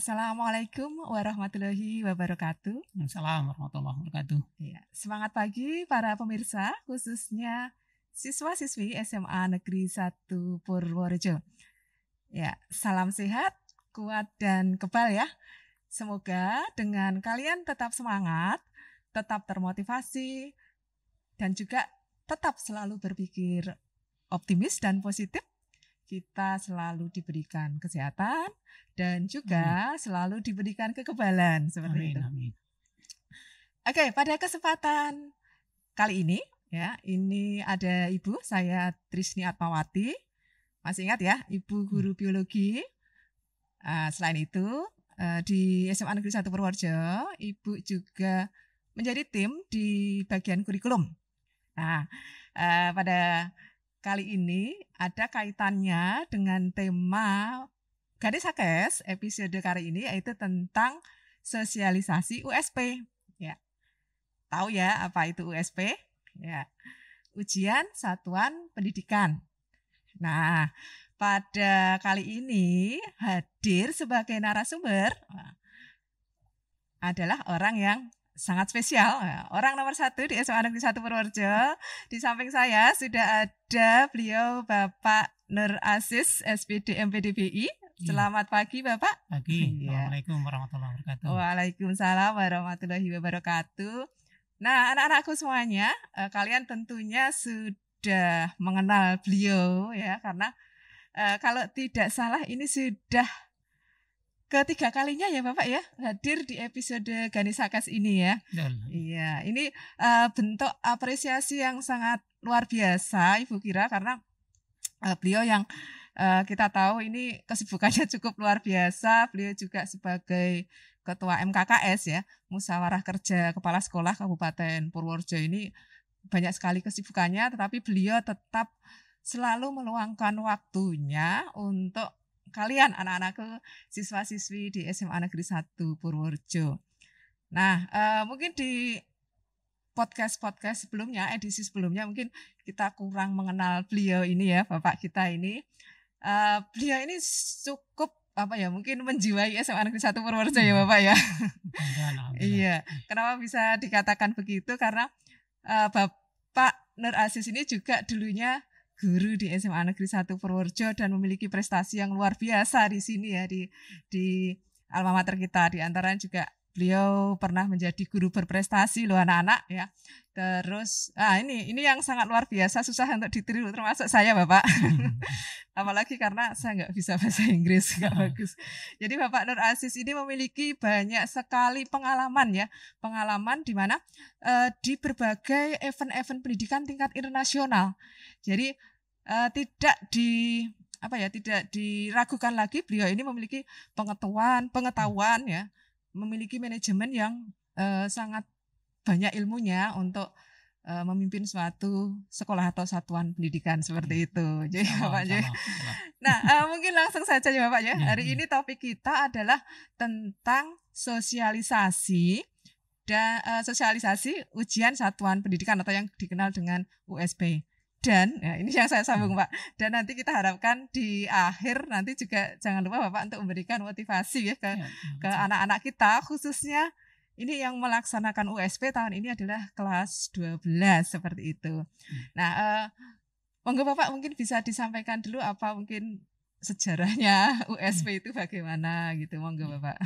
Assalamualaikum warahmatullahi wabarakatuh. Assalamualaikum warahmatullahi wabarakatuh. Ya, semangat pagi para pemirsa, khususnya siswa-siswi SMA Negeri 1 Purworejo. Ya, salam sehat, kuat dan kebal ya. Semoga dengan kalian tetap semangat, tetap termotivasi, dan juga tetap selalu berpikir optimis dan positif kita selalu diberikan kesehatan dan juga amin. selalu diberikan kekebalan seperti amin, itu. Amin. Oke, pada kesempatan kali ini ya, ini ada Ibu saya Trisni Atmawati. Masih ingat ya, Ibu hmm. guru hmm. biologi. Uh, selain itu, uh, di SMA Negeri 1 Purworejo, Ibu juga menjadi tim di bagian kurikulum. Nah, uh, pada kali ini ada kaitannya dengan tema gadis Hakes episode kali ini yaitu tentang sosialisasi USP. Ya. Tahu ya apa itu USP? Ya. Ujian Satuan Pendidikan. Nah, pada kali ini hadir sebagai narasumber adalah orang yang sangat spesial. Ya. Orang nomor satu di SMA Negeri satu Purworejo. Di samping saya sudah ada beliau Bapak Nur Asis, SPD MPDBI. Iya. Selamat pagi Bapak. Pagi. Ya. Assalamualaikum warahmatullahi wabarakatuh. Waalaikumsalam warahmatullahi wabarakatuh. Nah, anak-anakku semuanya, eh, kalian tentunya sudah mengenal beliau ya karena eh, kalau tidak salah ini sudah ketiga kalinya ya Bapak ya hadir di episode Ganisakas ini ya. Dan. Iya, ini uh, bentuk apresiasi yang sangat luar biasa Ibu Kira karena uh, beliau yang uh, kita tahu ini kesibukannya cukup luar biasa. Beliau juga sebagai ketua MKKS ya, Musyawarah Kerja Kepala Sekolah Kabupaten Purworejo ini banyak sekali kesibukannya tetapi beliau tetap selalu meluangkan waktunya untuk kalian anak-anakku siswa-siswi di SMA Negeri 1 Purworejo. Nah, uh, mungkin di podcast-podcast sebelumnya, edisi sebelumnya mungkin kita kurang mengenal beliau ini ya, Bapak kita ini. Uh, beliau ini cukup apa ya mungkin menjiwai SMA Negeri 1 Purworejo ya hmm. Bapak ya. iya. Kenapa bisa dikatakan begitu? Karena uh, Bapak Nur Asis ini juga dulunya guru di SMA Negeri 1 Purworejo dan memiliki prestasi yang luar biasa di sini ya di di almamater kita di antara juga beliau pernah menjadi guru berprestasi loh anak-anak ya. Terus ah ini ini yang sangat luar biasa susah untuk ditiru termasuk saya Bapak. Apalagi karena saya nggak bisa bahasa Inggris nggak bagus. Jadi Bapak Nur Aziz ini memiliki banyak sekali pengalaman ya, pengalaman di mana uh, di berbagai event-event pendidikan tingkat internasional. Jadi uh, tidak di apa ya tidak diragukan lagi beliau ini memiliki pengetahuan pengetahuan ya memiliki manajemen yang uh, sangat banyak ilmunya untuk uh, memimpin suatu sekolah atau satuan pendidikan seperti iya. itu. Jadi sama, Bapak sama, sama. Nah, uh, mungkin langsung saja ya Bapak ya. Iya, Hari iya. ini topik kita adalah tentang sosialisasi dan uh, sosialisasi ujian satuan pendidikan atau yang dikenal dengan USB dan ya ini yang saya sambung hmm. Pak. Dan nanti kita harapkan di akhir nanti juga jangan lupa Bapak untuk memberikan motivasi ya ke ya, anak-anak kita khususnya ini yang melaksanakan USP tahun ini adalah kelas 12 seperti itu. Hmm. Nah, eh, monggo Bapak mungkin bisa disampaikan dulu apa mungkin sejarahnya USP iya. itu bagaimana gitu. Monggo iya. Bapak.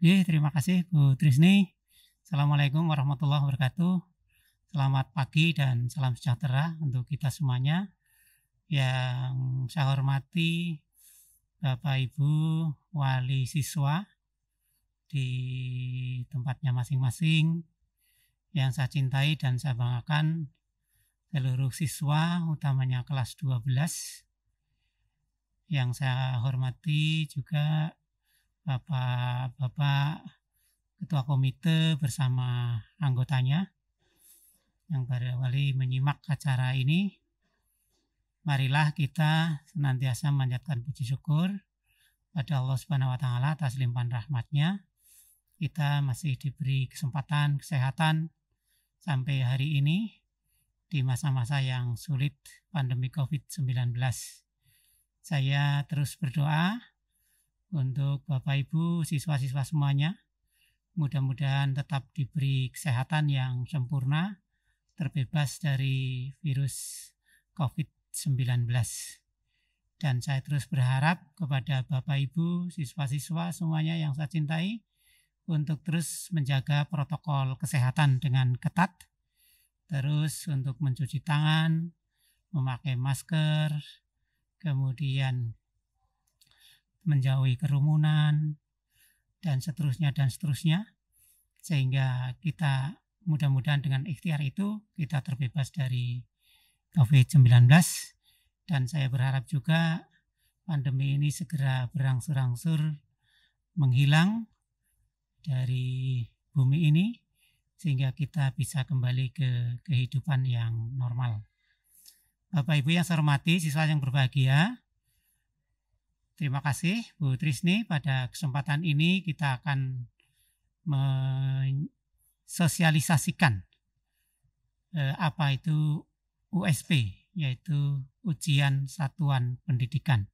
Ya, terima kasih Bu Trisni. Assalamualaikum warahmatullahi wabarakatuh. Selamat pagi dan salam sejahtera untuk kita semuanya. Yang saya hormati Bapak Ibu wali siswa di tempatnya masing-masing yang saya cintai dan saya banggakan seluruh siswa utamanya kelas 12 yang saya hormati juga Bapak-bapak ketua komite bersama anggotanya yang pada wali menyimak acara ini. Marilah kita senantiasa menjatuhkan puji syukur pada Allah Subhanahu wa taala atas limpahan rahmatnya. Kita masih diberi kesempatan kesehatan sampai hari ini di masa-masa yang sulit pandemi COVID-19. Saya terus berdoa untuk Bapak Ibu, siswa-siswa semuanya. Mudah-mudahan tetap diberi kesehatan yang sempurna terbebas dari virus COVID-19. Dan saya terus berharap kepada Bapak Ibu, siswa-siswa semuanya yang saya cintai untuk terus menjaga protokol kesehatan dengan ketat, terus untuk mencuci tangan, memakai masker, kemudian menjauhi kerumunan, dan seterusnya dan seterusnya sehingga kita mudah-mudahan dengan ikhtiar itu kita terbebas dari COVID-19 dan saya berharap juga pandemi ini segera berangsur-angsur menghilang dari bumi ini sehingga kita bisa kembali ke kehidupan yang normal. Bapak Ibu yang saya hormati, siswa yang berbahagia, terima kasih Bu Trisni pada kesempatan ini kita akan sosialisasikan eh, apa itu USP yaitu ujian satuan pendidikan.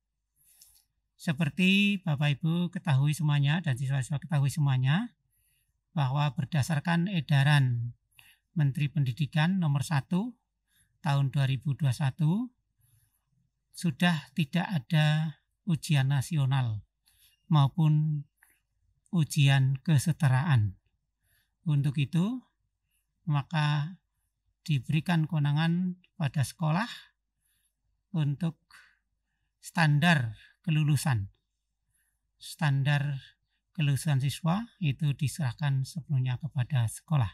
Seperti Bapak Ibu ketahui semuanya dan siswa-siswa ketahui semuanya bahwa berdasarkan edaran Menteri Pendidikan nomor 1 tahun 2021 sudah tidak ada ujian nasional maupun ujian kesetaraan untuk itu, maka diberikan kewenangan pada sekolah untuk standar kelulusan. Standar kelulusan siswa itu diserahkan sepenuhnya kepada sekolah.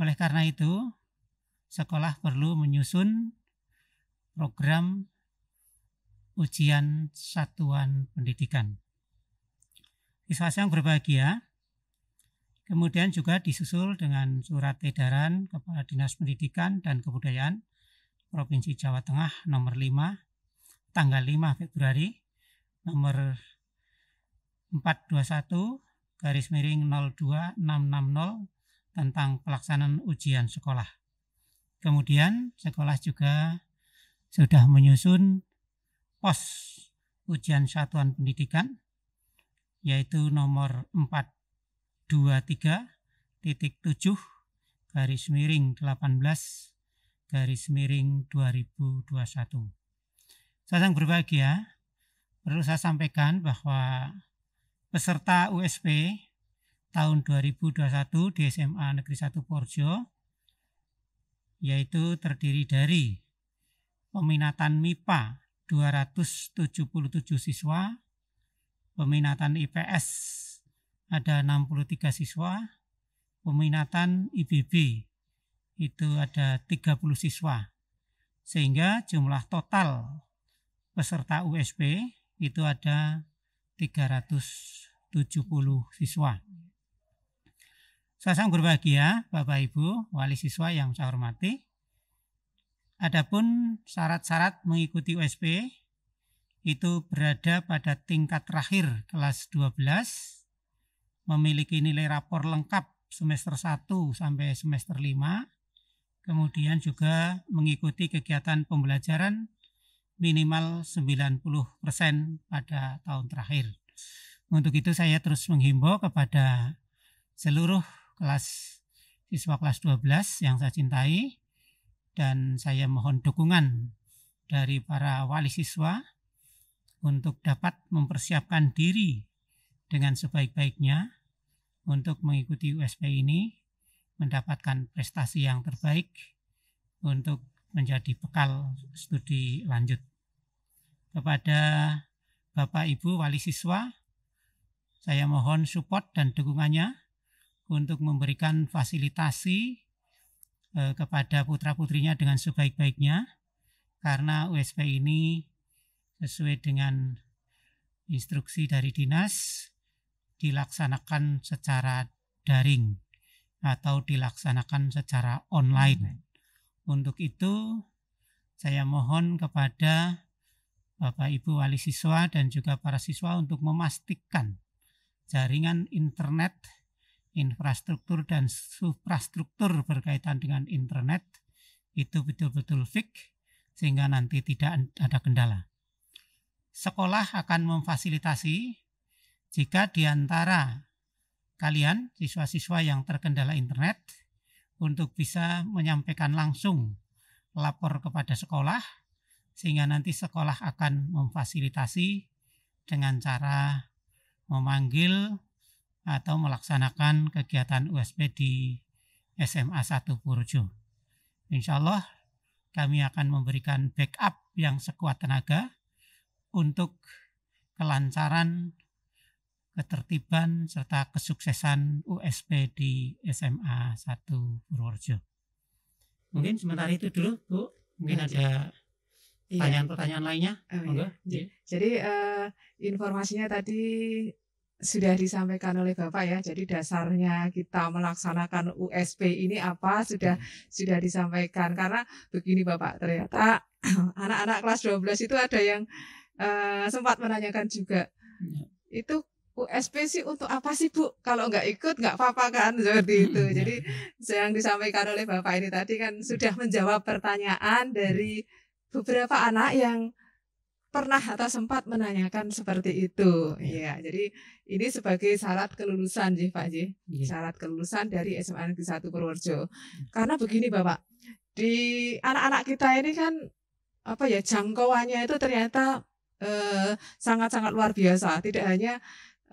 Oleh karena itu, sekolah perlu menyusun program ujian satuan pendidikan. Siswa yang berbahagia, Kemudian juga disusul dengan surat edaran Kepala Dinas Pendidikan dan Kebudayaan Provinsi Jawa Tengah nomor 5 tanggal 5 Februari nomor 421 garis miring 02660 tentang pelaksanaan ujian sekolah. Kemudian sekolah juga sudah menyusun pos ujian satuan pendidikan yaitu nomor 4 23.7 garis miring 18 garis miring 2021. Saat yang berbahagia, perlu saya sampaikan bahwa peserta USP tahun 2021 di SMA Negeri 1 Porjo yaitu terdiri dari peminatan MIPA 277 siswa, peminatan IPS ada 63 siswa. Peminatan IBB itu ada 30 siswa. Sehingga jumlah total peserta USP itu ada 370 siswa. Saya sangat berbahagia Bapak Ibu, wali siswa yang saya hormati. Adapun syarat-syarat mengikuti USP itu berada pada tingkat terakhir kelas 12 memiliki nilai rapor lengkap semester 1 sampai semester 5. Kemudian juga mengikuti kegiatan pembelajaran minimal 90% pada tahun terakhir. Untuk itu saya terus menghimbau kepada seluruh kelas siswa kelas 12 yang saya cintai dan saya mohon dukungan dari para wali siswa untuk dapat mempersiapkan diri dengan sebaik-baiknya untuk mengikuti USP ini, mendapatkan prestasi yang terbaik untuk menjadi bekal studi lanjut. Kepada Bapak Ibu wali siswa, saya mohon support dan dukungannya untuk memberikan fasilitasi eh, kepada putra-putrinya dengan sebaik-baiknya karena USP ini sesuai dengan instruksi dari dinas dilaksanakan secara daring atau dilaksanakan secara online. Hmm. Untuk itu, saya mohon kepada Bapak Ibu wali siswa dan juga para siswa untuk memastikan jaringan internet, infrastruktur dan suprastruktur berkaitan dengan internet itu betul-betul fix sehingga nanti tidak ada kendala. Sekolah akan memfasilitasi jika di antara kalian siswa-siswa yang terkendala internet untuk bisa menyampaikan langsung lapor kepada sekolah sehingga nanti sekolah akan memfasilitasi dengan cara memanggil atau melaksanakan kegiatan USB di SMA 1 Purjo. Insya Allah kami akan memberikan backup yang sekuat tenaga untuk kelancaran ketertiban, serta kesuksesan USP di SMA 1 Purworejo. Mungkin sementara itu dulu, Bu. Mungkin iya, ada iya. pertanyaan-pertanyaan lainnya. Oh, iya. Yeah. Iya. Jadi uh, informasinya tadi sudah disampaikan oleh Bapak ya. Jadi dasarnya kita melaksanakan USP ini apa sudah hmm. sudah disampaikan karena begini Bapak ternyata anak-anak kelas 12 itu ada yang uh, sempat menanyakan juga. Hmm. Itu USP sih untuk apa sih Bu? Kalau nggak ikut nggak apa-apa kan seperti itu. Hmm. Jadi yang disampaikan oleh Bapak ini tadi kan sudah menjawab pertanyaan dari beberapa anak yang pernah atau sempat menanyakan seperti itu. Iya, iya jadi ini sebagai syarat kelulusan sih Pak Ji. Iya. Syarat kelulusan dari SMA Negeri 1 Purworejo. Hmm. Karena begini Bapak, di anak-anak kita ini kan apa ya jangkauannya itu ternyata eh, sangat-sangat eh, -sangat luar biasa. Tidak hanya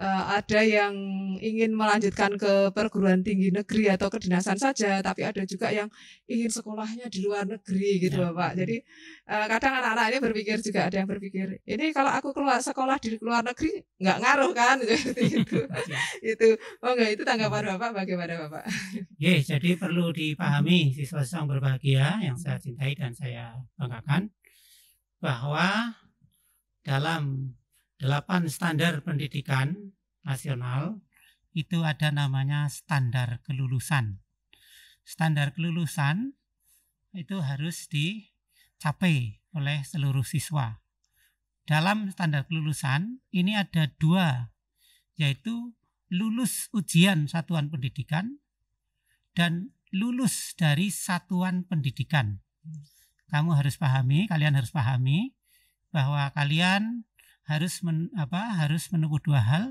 Eh, ada yang ingin melanjutkan ke perguruan tinggi negeri atau kedinasan saja, tapi ada juga yang ingin sekolahnya di luar negeri gitu ya. Bapak. Jadi eh, kadang anak-anak ini berpikir juga ada yang berpikir, ini kalau aku keluar sekolah di luar negeri nggak ngaruh kan? itu, itu, iya. gitu. oh enggak itu tanggapan Bapak bagaimana Bapak? Ye, jadi perlu dipahami siswa-siswa yang berbahagia yang saya cintai dan saya banggakan bahwa dalam 8 standar pendidikan nasional itu ada namanya standar kelulusan. Standar kelulusan itu harus dicapai oleh seluruh siswa. Dalam standar kelulusan ini ada dua, yaitu lulus ujian satuan pendidikan dan lulus dari satuan pendidikan. Kamu harus pahami, kalian harus pahami bahwa kalian harus men, apa harus menempuh dua hal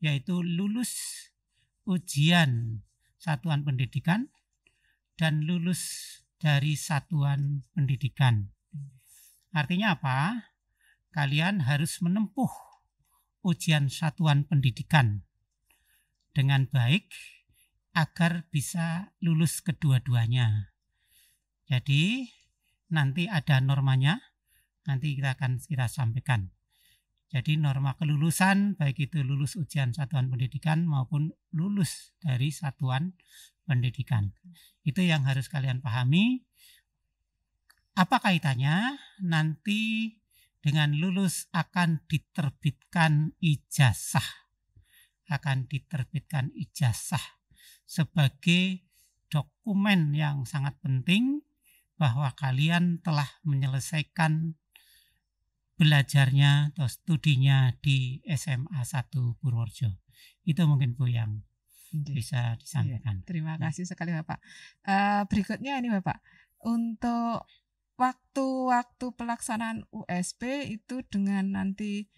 yaitu lulus ujian satuan pendidikan dan lulus dari satuan pendidikan. Artinya apa? Kalian harus menempuh ujian satuan pendidikan dengan baik agar bisa lulus kedua-duanya. Jadi nanti ada normanya, nanti kita akan kita sampaikan. Jadi norma kelulusan baik itu lulus ujian satuan pendidikan maupun lulus dari satuan pendidikan. Itu yang harus kalian pahami. Apa kaitannya? Nanti dengan lulus akan diterbitkan ijazah. Akan diterbitkan ijazah sebagai dokumen yang sangat penting bahwa kalian telah menyelesaikan belajarnya atau studinya di SMA 1 Purworejo. Itu mungkin Bu yang okay. bisa iya, disampaikan. Iya. terima ya. kasih ya. sekali Bapak. Uh, berikutnya ini Bapak, untuk waktu-waktu pelaksanaan USP itu dengan nanti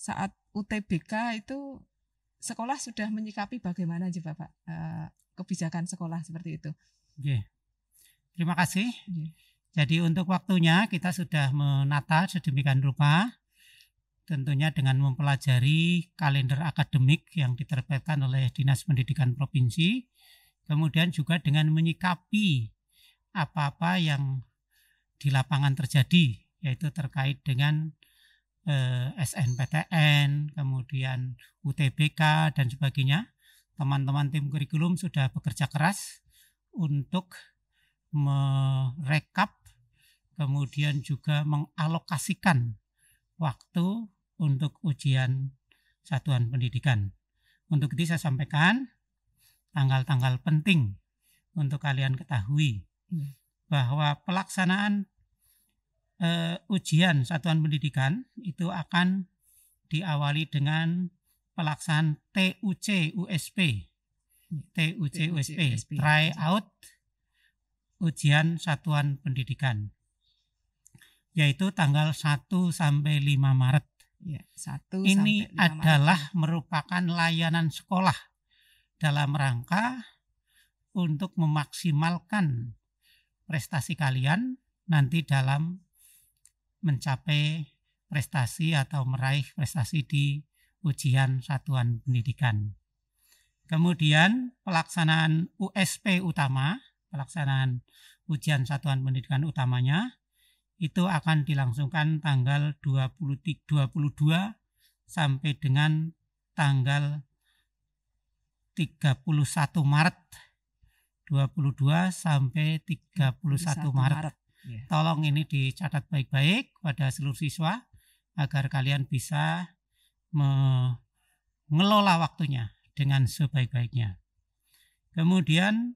saat UTBK itu sekolah sudah menyikapi bagaimana aja Bapak uh, kebijakan sekolah seperti itu. Yeah. Terima kasih. Yeah. Jadi untuk waktunya kita sudah menata sedemikian rupa tentunya dengan mempelajari kalender akademik yang diterbitkan oleh Dinas Pendidikan Provinsi kemudian juga dengan menyikapi apa-apa yang di lapangan terjadi yaitu terkait dengan eh, SNPTN, kemudian UTBK dan sebagainya. Teman-teman tim kurikulum sudah bekerja keras untuk merekap kemudian juga mengalokasikan waktu untuk ujian satuan pendidikan. Untuk itu saya sampaikan tanggal-tanggal penting untuk kalian ketahui hmm. bahwa pelaksanaan e, ujian satuan pendidikan itu akan diawali dengan pelaksanaan TUC USP. Hmm. TUC USP, try out ujian satuan pendidikan yaitu tanggal 1 sampai 5 Maret. Ya, 1 Ini 5 adalah Maret. merupakan layanan sekolah dalam rangka untuk memaksimalkan prestasi kalian nanti dalam mencapai prestasi atau meraih prestasi di ujian satuan pendidikan. Kemudian pelaksanaan USP utama, pelaksanaan ujian satuan pendidikan utamanya itu akan dilangsungkan tanggal 23, 22 sampai dengan tanggal 31 Maret 22 sampai 31, Maret. Maret. Iya. Tolong ini dicatat baik-baik pada seluruh siswa agar kalian bisa mengelola waktunya dengan sebaik-baiknya. Kemudian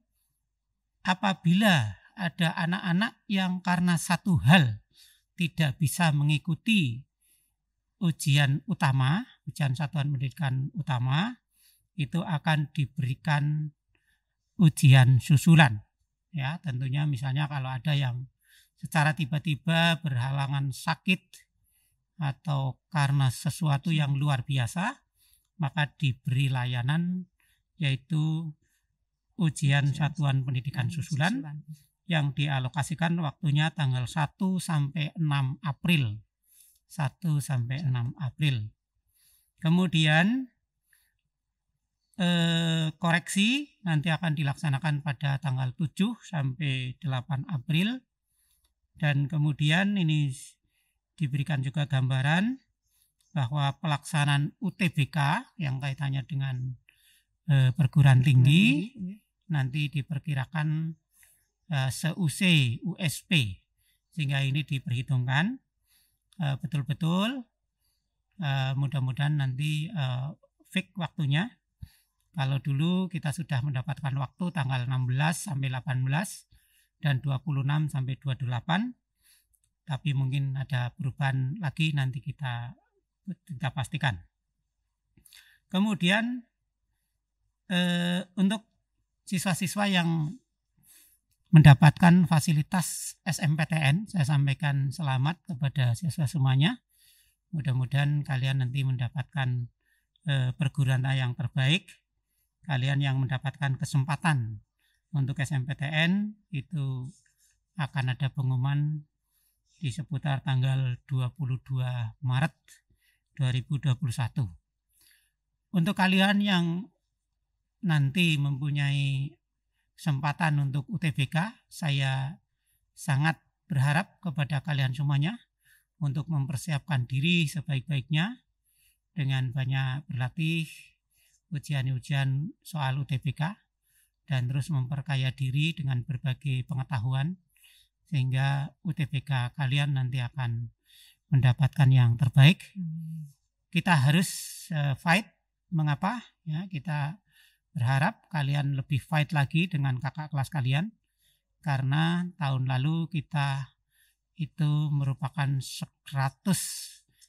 apabila ada anak-anak yang karena satu hal tidak bisa mengikuti ujian utama, ujian satuan pendidikan utama, itu akan diberikan ujian susulan. Ya, tentunya misalnya kalau ada yang secara tiba-tiba berhalangan sakit atau karena sesuatu yang luar biasa, maka diberi layanan yaitu ujian satuan pendidikan susulan yang dialokasikan waktunya tanggal 1 sampai 6 April. 1 sampai 6 iya. April. Kemudian eh, koreksi nanti akan dilaksanakan pada tanggal 7 sampai 8 April. Dan kemudian ini diberikan juga gambaran bahwa pelaksanaan UTBK yang kaitannya dengan eh, perguruan tinggi iya. nanti diperkirakan uh, eh, seusai USP sehingga ini diperhitungkan eh, betul-betul eh, mudah-mudahan nanti uh, fix waktunya kalau dulu kita sudah mendapatkan waktu tanggal 16 sampai 18 dan 26 sampai 28 tapi mungkin ada perubahan lagi nanti kita kita pastikan kemudian eh, untuk siswa-siswa yang mendapatkan fasilitas SMPTN. Saya sampaikan selamat kepada siswa semuanya. Mudah-mudahan kalian nanti mendapatkan eh, perguruan yang terbaik. Kalian yang mendapatkan kesempatan untuk SMPTN itu akan ada pengumuman di seputar tanggal 22 Maret 2021. Untuk kalian yang nanti mempunyai kesempatan untuk UTBK. Saya sangat berharap kepada kalian semuanya untuk mempersiapkan diri sebaik-baiknya dengan banyak berlatih ujian-ujian soal UTBK dan terus memperkaya diri dengan berbagai pengetahuan sehingga UTBK kalian nanti akan mendapatkan yang terbaik. Hmm. Kita harus eh, fight. Mengapa? Ya, kita Berharap kalian lebih fight lagi dengan kakak kelas kalian karena tahun lalu kita itu merupakan 100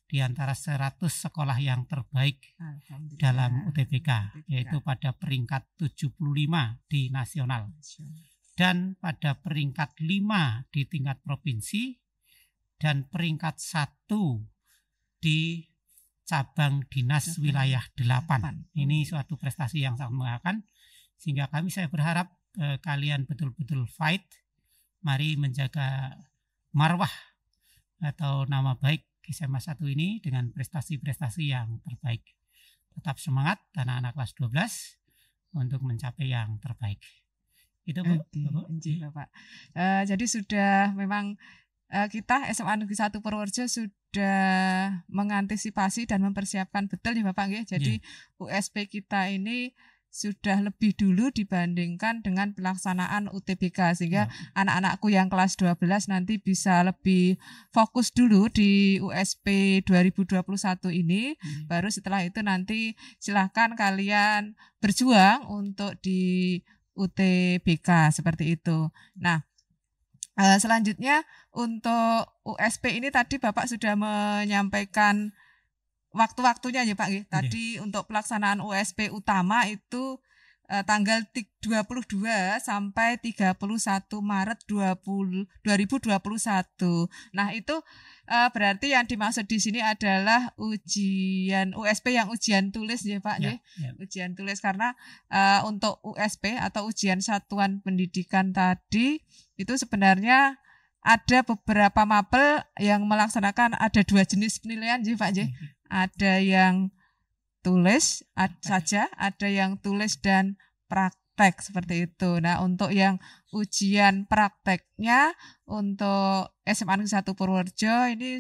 di antara 100 sekolah yang terbaik dalam UTBK, yaitu pada peringkat 75 di nasional dan pada peringkat 5 di tingkat provinsi dan peringkat 1 di cabang dinas wilayah 8. Ini oh. suatu prestasi yang sangat mengagumkan sehingga kami saya berharap eh, kalian betul-betul fight. Mari menjaga marwah atau nama baik SMA 1 ini dengan prestasi-prestasi yang terbaik. Tetap semangat anak-anak kelas 12 untuk mencapai yang terbaik. Itu Bu. Oke, Bapak. Uh, jadi sudah memang Eh, kita SMA Negeri 1 Purworejo sudah mengantisipasi dan mempersiapkan betul nih ya, Bapak nggih. Jadi yeah. USP kita ini sudah lebih dulu dibandingkan dengan pelaksanaan UTBK sehingga iya. anak-anakku yang kelas 12 nanti bisa lebih fokus dulu di USP 2021 ini iya. baru setelah itu nanti silahkan kalian berjuang untuk di UTBK seperti itu. Nah, Eh, selanjutnya untuk USP ini tadi Bapak sudah menyampaikan waktu-waktunya ya Pak. Ya. Iya. Tadi yeah. untuk pelaksanaan USP utama itu eh, tanggal 22 sampai 31 Maret 20, 2021. Nah, itu eh, berarti yang dimaksud di sini adalah ujian USP yang ujian tulis ya, Pak, ya. ya. ya. Ujian tulis karena eh, untuk USP atau ujian satuan pendidikan tadi itu sebenarnya ada beberapa mapel yang melaksanakan ada dua jenis penilaian, ya, Pak, ya. Mhm. Ada yang tulis saja, ada yang tulis dan praktek seperti itu. Nah, untuk yang ujian prakteknya untuk SMA Negeri 1 Purworejo ini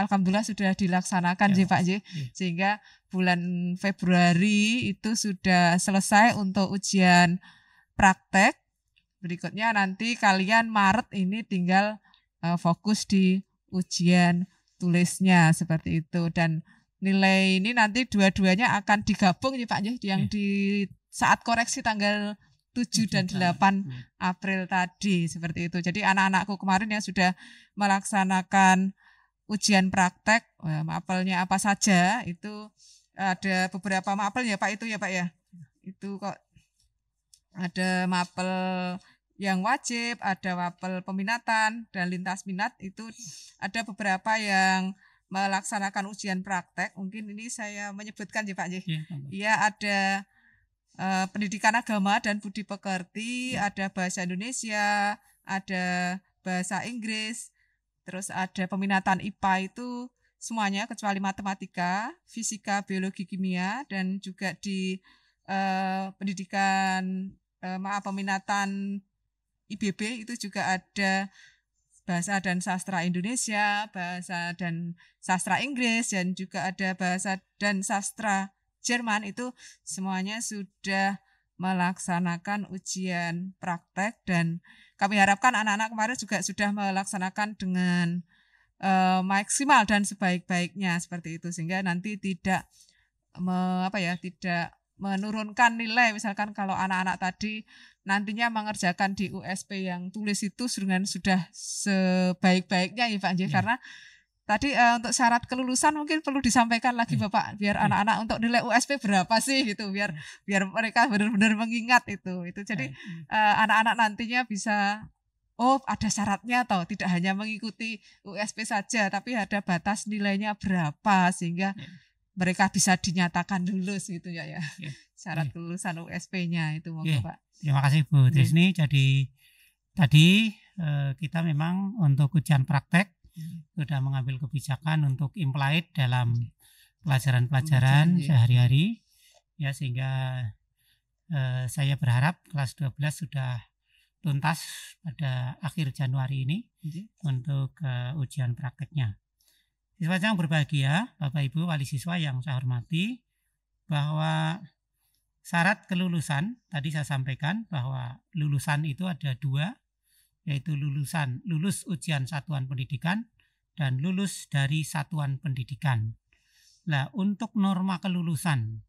alhamdulillah sudah dilaksanakan ya. sih ya. Pak J. Iya. Sehingga bulan Februari itu sudah selesai untuk ujian praktek. Berikutnya nanti kalian Maret ini tinggal uh, fokus di ujian tulisnya seperti itu dan nilai ini nanti dua-duanya akan digabung ya Pak ya yang iya. di saat koreksi tanggal 7 dan 8 iya. April tadi seperti itu. Jadi anak-anakku kemarin yang sudah melaksanakan ujian praktek mapelnya apa saja itu ada beberapa mapel ya Pak itu ya Pak ya. Itu kok ada mapel yang wajib, ada mapel peminatan dan lintas minat itu ada beberapa yang melaksanakan ujian praktek. Mungkin ini saya menyebutkan ya Pak jih, ya. Iya, ya, ada uh, pendidikan agama dan budi pekerti, ya. ada bahasa Indonesia, ada bahasa Inggris, terus ada peminatan IPA itu semuanya kecuali matematika, fisika, biologi, kimia dan juga di uh, pendidikan uh, maaf peminatan IBB itu juga ada bahasa dan sastra Indonesia, bahasa dan sastra Inggris, dan juga ada bahasa dan sastra Jerman itu semuanya sudah melaksanakan ujian praktek dan kami harapkan anak-anak kemarin juga sudah melaksanakan dengan uh, maksimal dan sebaik-baiknya seperti itu sehingga nanti tidak me, apa ya tidak menurunkan nilai misalkan kalau anak-anak tadi nantinya mengerjakan di USP yang tulis itu dengan sudah sebaik-baiknya ya Pak Anjir ya. karena tadi uh, untuk syarat kelulusan mungkin perlu disampaikan lagi ya. Bapak biar iya. anak-anak ya. untuk nilai USP berapa sih gitu biar iya. biar mereka benar-benar mengingat itu itu jadi anak iya, eh, anak-anak nantinya bisa oh ada syaratnya atau tidak hanya mengikuti USP saja tapi ada batas nilainya berapa sehingga ya. mereka bisa dinyatakan lulus gitu ya ya, ya. syarat ya. kelulusan USP-nya itu mau ya. Pak. Terima kasih Bu Trisni. Iya. Jadi tadi eh, kita memang untuk ujian praktek yeah. Hmm. sudah mengambil kebijakan untuk implied dalam iya. pelajaran-pelajaran iya. sehari-hari ya sehingga eh, saya berharap kelas 12 sudah tuntas pada akhir Januari ini yeah. untuk eh, ujian prakteknya. Siswa yang berbahagia, Bapak Ibu, wali siswa yang saya hormati, bahwa syarat kelulusan tadi saya sampaikan bahwa lulusan itu ada dua yaitu lulusan lulus ujian satuan pendidikan dan lulus dari satuan pendidikan. lah untuk norma kelulusan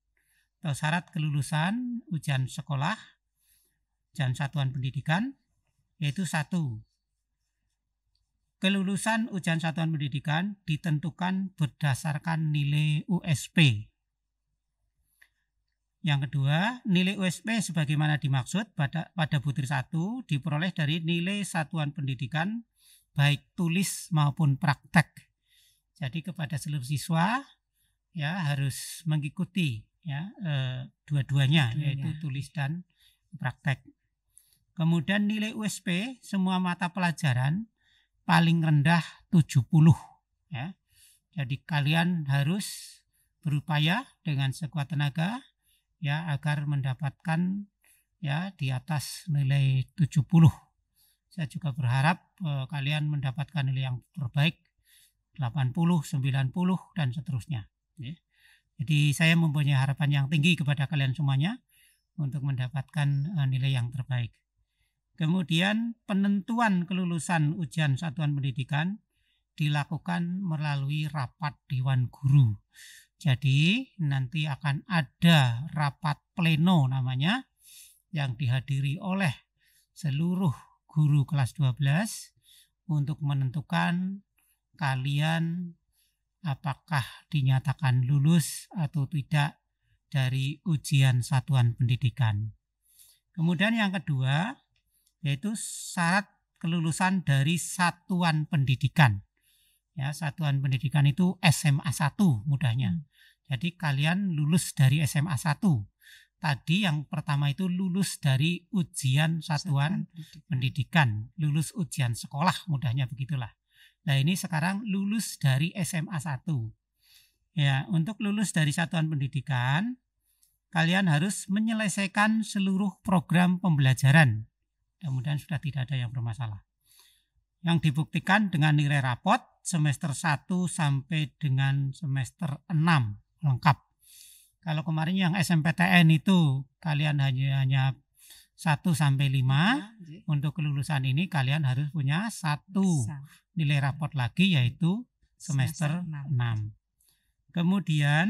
atau syarat kelulusan ujian sekolah ujian satuan pendidikan yaitu satu kelulusan ujian satuan pendidikan ditentukan berdasarkan nilai USP yang kedua, nilai USP sebagaimana dimaksud pada, pada butir 1 diperoleh dari nilai satuan pendidikan baik tulis maupun praktek. Jadi kepada seluruh siswa ya harus mengikuti ya eh, dua-duanya Dua yaitu tulis dan praktek. Kemudian nilai USP semua mata pelajaran paling rendah 70 ya. Jadi kalian harus berupaya dengan sekuat tenaga ya agar mendapatkan ya di atas nilai 70. Saya juga berharap eh, kalian mendapatkan nilai yang terbaik 80, 90 dan seterusnya. Ya. Jadi saya mempunyai harapan yang tinggi kepada kalian semuanya untuk mendapatkan eh, nilai yang terbaik. Kemudian penentuan kelulusan ujian satuan pendidikan dilakukan melalui rapat Dewan Guru. Jadi nanti akan ada rapat pleno namanya yang dihadiri oleh seluruh guru kelas 12 untuk menentukan kalian apakah dinyatakan lulus atau tidak dari ujian satuan pendidikan. Kemudian yang kedua yaitu syarat kelulusan dari satuan pendidikan. Ya, satuan pendidikan itu SMA 1 mudahnya. Hmm. Jadi kalian lulus dari SMA 1. Tadi yang pertama itu lulus dari ujian satuan pendidikan. pendidikan, lulus ujian sekolah mudahnya begitulah. Nah, ini sekarang lulus dari SMA 1. Ya, untuk lulus dari satuan pendidikan, kalian harus menyelesaikan seluruh program pembelajaran. Mudah-mudahan sudah tidak ada yang bermasalah yang dibuktikan dengan nilai rapot semester 1 sampai dengan semester 6 lengkap. Kalau kemarin yang SMPTN itu kalian hanya hanya 1 sampai 5. Ya, Untuk kelulusan ini kalian harus punya satu nilai rapot lagi yaitu semester, semester 6. 6. Kemudian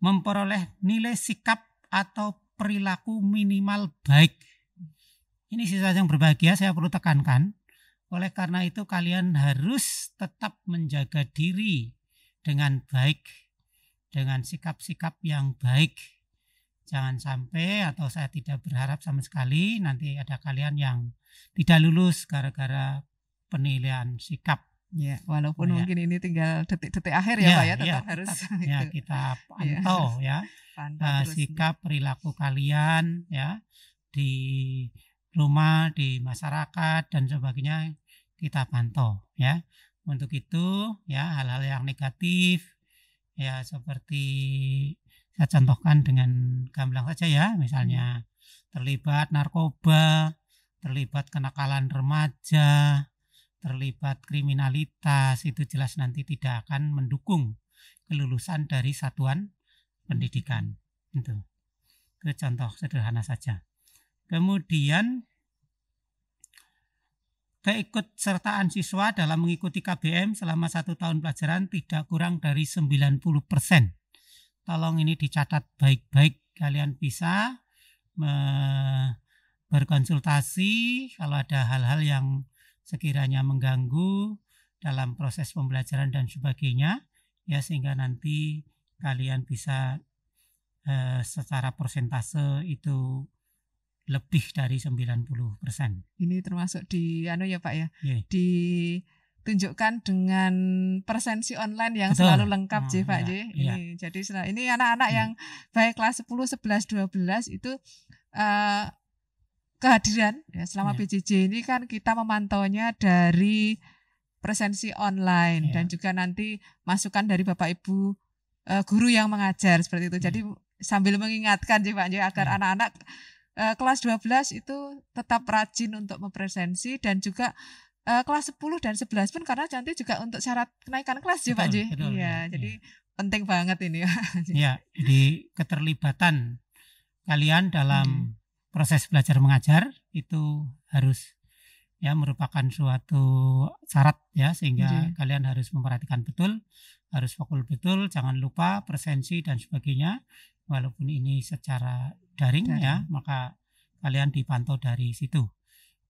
memperoleh nilai sikap atau perilaku minimal baik ini sisa yang berbahagia saya perlu tekankan. Oleh karena itu kalian harus tetap menjaga diri dengan baik. Dengan sikap-sikap yang baik. Jangan sampai atau saya tidak berharap sama sekali nanti ada kalian yang tidak lulus gara-gara penilaian sikap. Ya, walaupun oh, ya. mungkin ini tinggal detik-detik akhir ya, ya Pak ya, ya tetap ya, harus tetap, ya, gitu. kita pantau ya, ya. Pantau uh, sikap perilaku kalian ya di rumah, di masyarakat dan sebagainya kita pantau ya. Untuk itu ya hal-hal yang negatif ya seperti saya contohkan dengan gamblang saja ya misalnya terlibat narkoba, terlibat kenakalan remaja, terlibat kriminalitas itu jelas nanti tidak akan mendukung kelulusan dari satuan pendidikan. Itu. Itu contoh sederhana saja. Kemudian keikutsertaan siswa dalam mengikuti KBM selama satu tahun pelajaran tidak kurang dari 90%. Tolong ini dicatat baik-baik. Kalian bisa berkonsultasi kalau ada hal-hal yang sekiranya mengganggu dalam proses pembelajaran dan sebagainya ya sehingga nanti kalian bisa eh, secara persentase itu lebih dari 90%. Ini termasuk di anu ya Pak ya. Yeah. Ditunjukkan dengan presensi online yang Betul. selalu lengkap nah, J Pak ya, J. Iya. Ini ya. jadi ini anak-anak hmm. yang baik kelas 10, 11, 12 itu uh, kehadiran ya selama ya. PJJ ini kan kita memantaunya dari presensi online iya. dan juga nanti masukan dari Bapak Ibu uh, guru yang mengajar seperti itu. Iya. Jadi sambil mengingatkan sih Pak J agar anak-anak Eh, kelas kelas 12 itu tetap rajin untuk mempresensi dan juga uh, kelas 10 dan 11 pun karena cantik juga untuk syarat kenaikan kelas betul, ya Pak Ji. Betul, ya, jadi ya. penting banget ini ya. jadi di keterlibatan kalian dalam hmm. proses belajar mengajar itu harus ya merupakan suatu syarat ya sehingga hmm. kalian harus memperhatikan betul harus fokus betul jangan lupa presensi dan sebagainya walaupun ini secara daring, ya, daring. ya maka kalian dipantau dari situ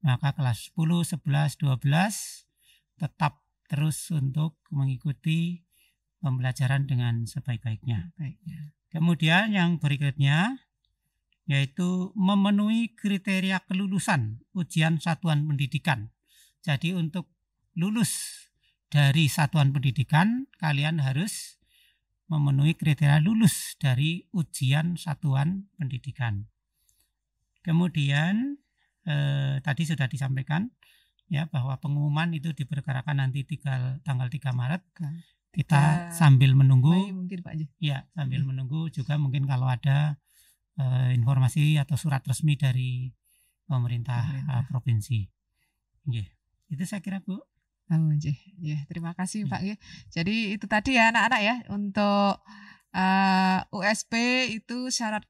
maka kelas 10, 11, 12 tetap terus untuk mengikuti pembelajaran dengan sebaik-baiknya. Baiknya. Kemudian yang berikutnya yaitu memenuhi kriteria kelulusan ujian satuan pendidikan. Jadi untuk lulus dari satuan pendidikan kalian harus memenuhi kriteria lulus dari ujian satuan pendidikan. Kemudian eh, tadi sudah disampaikan ya bahwa pengumuman itu diperkarakan nanti tiga, tanggal 3 Maret. Kita ya, sambil menunggu mungkin Pak Ya, sambil hmm. menunggu juga mungkin kalau ada eh, informasi atau surat resmi dari pemerintah, pemerintah. Eh, provinsi. Yeah. Itu saya kira Bu. Oh, ya, ya. terima kasih Pak. Hmm. Ya. Jadi itu tadi ya anak-anak ya untuk uh, eh, USP itu syarat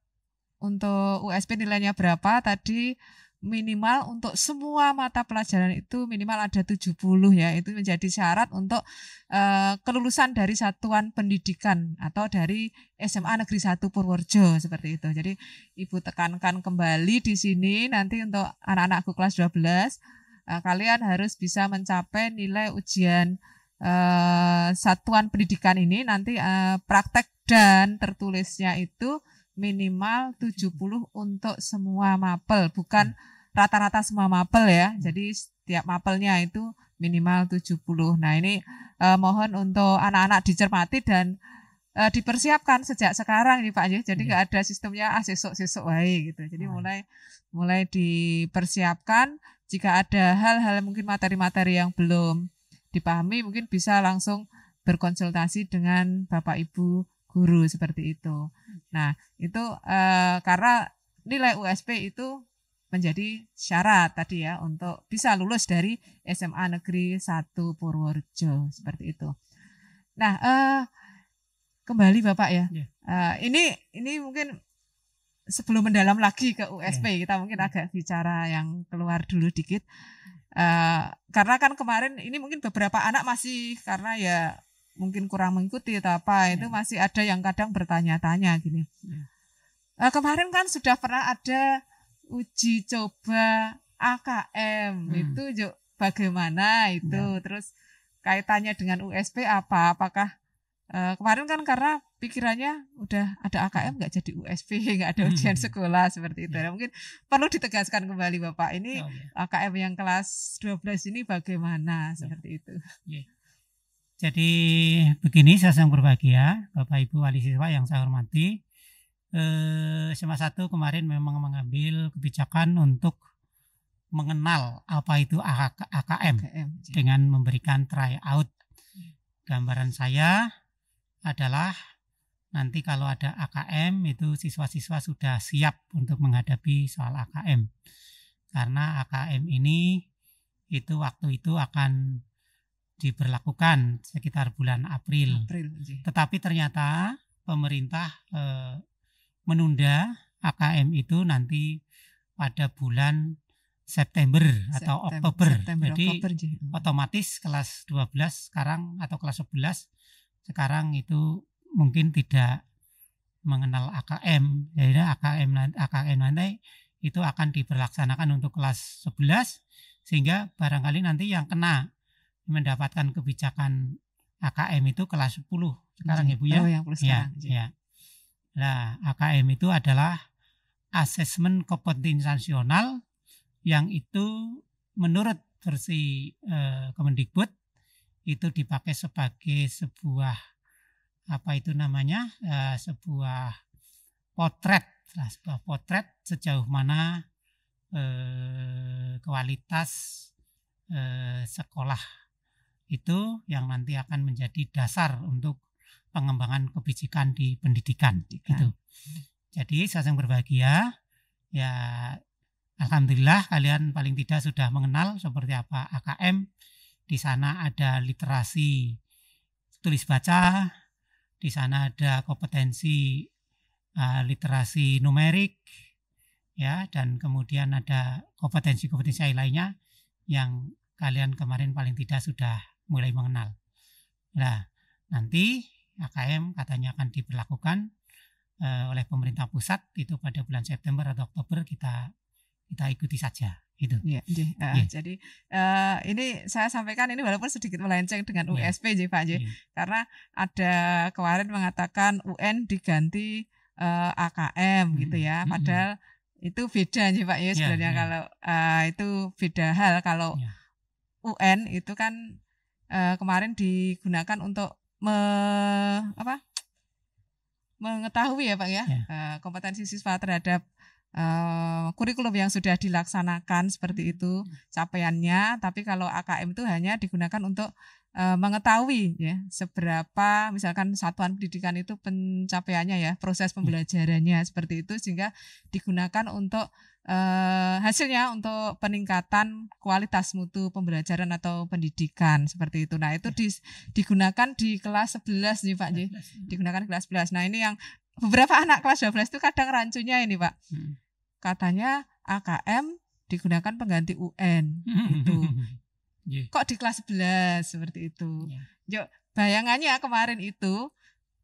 untuk USP nilainya berapa tadi minimal untuk semua mata pelajaran itu minimal ada 70 ya. Itu menjadi syarat untuk uh, kelulusan dari satuan pendidikan atau dari SMA Negeri 1 Purworejo seperti itu. Jadi Ibu tekankan kembali di sini nanti untuk anak-anakku kelas 12 Eh, kalian harus bisa mencapai nilai ujian uh, satuan pendidikan ini nanti uh, praktek dan tertulisnya itu minimal 70 untuk semua mapel, bukan rata-rata semua mapel ya. Jadi setiap mapelnya itu minimal 70. Nah, ini uh, mohon untuk anak-anak dicermati dan uh, dipersiapkan sejak sekarang ini Pak Anjir. Jadi iya. nggak ya. ada sistemnya ah sesok sesok baik gitu. Jadi mulai mulai dipersiapkan jika ada hal-hal mungkin materi-materi yang belum dipahami mungkin bisa langsung berkonsultasi dengan Bapak Ibu guru seperti itu. Nah, itu eh, karena nilai USP itu menjadi syarat tadi ya untuk bisa lulus dari SMA Negeri 1 Purworejo seperti itu. Nah, eh, kembali Bapak ya. Yeah. Eh, ini ini mungkin sebelum mendalam lagi ke USP yeah. kita mungkin iya. agak bicara yang keluar dulu dikit uh, karena kan kemarin ini mungkin beberapa anak masih karena ya mungkin kurang mengikuti atau apa yeah. itu masih ada yang kadang bertanya-tanya gini yeah. Iya. uh, kemarin kan sudah pernah ada uji coba AKM hmm. itu yuk, bagaimana itu yeah. terus kaitannya dengan USP apa apakah uh, kemarin kan karena pikirannya udah ada AKM nggak jadi USP nggak ada ujian hmm. sekolah seperti itu ya mungkin perlu ditegaskan kembali bapak ini oh, ya. AKM yang kelas 12 ini bagaimana ya. seperti itu ya. jadi begini saya sangat berbahagia bapak ibu wali siswa yang saya hormati eh, SMA satu kemarin memang mengambil kebijakan untuk mengenal apa itu AKM, AKM iya. dengan memberikan try out. gambaran saya adalah nanti kalau ada AKM itu siswa-siswa sudah siap untuk menghadapi soal AKM karena AKM ini itu waktu itu akan diberlakukan sekitar bulan April. April iya. Tetapi ternyata pemerintah e, menunda AKM itu nanti pada bulan September atau September, Oktober. September, Jadi Oktober, iya. otomatis kelas 12 sekarang atau kelas 11 sekarang itu mungkin tidak mengenal AKM. Jadi AKM AKM nanti itu akan diberlaksanakan untuk kelas 11 sehingga barangkali nanti yang kena mendapatkan kebijakan AKM itu kelas 10 sekarang ibu iya. ya. ya? Oh, yang ya, ya. Nah, AKM itu adalah asesmen kompetensi nasional yang itu menurut versi eh, Kemendikbud itu dipakai sebagai sebuah apa itu namanya uh, sebuah potret lah sebuah potret sejauh mana uh, kualitas uh, sekolah itu yang nanti akan menjadi dasar untuk pengembangan kebijakan di pendidikan Pendidikan. gitu. Jadi saya berbahagia ya alhamdulillah kalian paling tidak sudah mengenal seperti apa AKM. Di sana ada literasi tulis baca, di sana ada kompetensi uh, literasi numerik ya dan kemudian ada kompetensi-kompetensi lainnya yang kalian kemarin paling tidak sudah mulai mengenal. Nah, nanti AKM katanya akan diberlakukan uh, oleh pemerintah pusat itu pada bulan September atau Oktober kita kita ikuti saja gitu. Ya, ya, uh, ya. Jadi uh, ini saya sampaikan ini walaupun sedikit melenceng dengan ya. USP, ya, Pak, ya. karena ada kemarin mengatakan UN diganti uh, eh, AKM hmm, gitu ya, hmm, hmm. padahal hmm. itu beda nih Pak ya iya, sebenarnya iya. kalau uh, itu beda hal kalau iya. UN itu kan uh, kemarin digunakan untuk me, apa mengetahui ya Pak ya, yeah. kompetensi siswa terhadap Eh, kurikulum yang sudah dilaksanakan seperti hmm. itu capaiannya tapi kalau AKM itu hanya digunakan untuk eh, mengetahui ya seberapa misalkan satuan pendidikan itu pencapaiannya ya proses hmm. pembelajarannya seperti itu sehingga digunakan untuk Uh, hasilnya untuk peningkatan kualitas mutu pembelajaran atau pendidikan seperti itu. Nah, itu ya. di, digunakan di kelas 11 nih Pak J. Ya. Hmm. Digunakan kelas 11. Nah, ini yang beberapa anak kelas 12 itu kadang rancunya ini pak hmm. katanya AKM digunakan pengganti UN hmm. itu iya. kok di kelas 11 seperti itu yeah. yuk bayangannya kemarin itu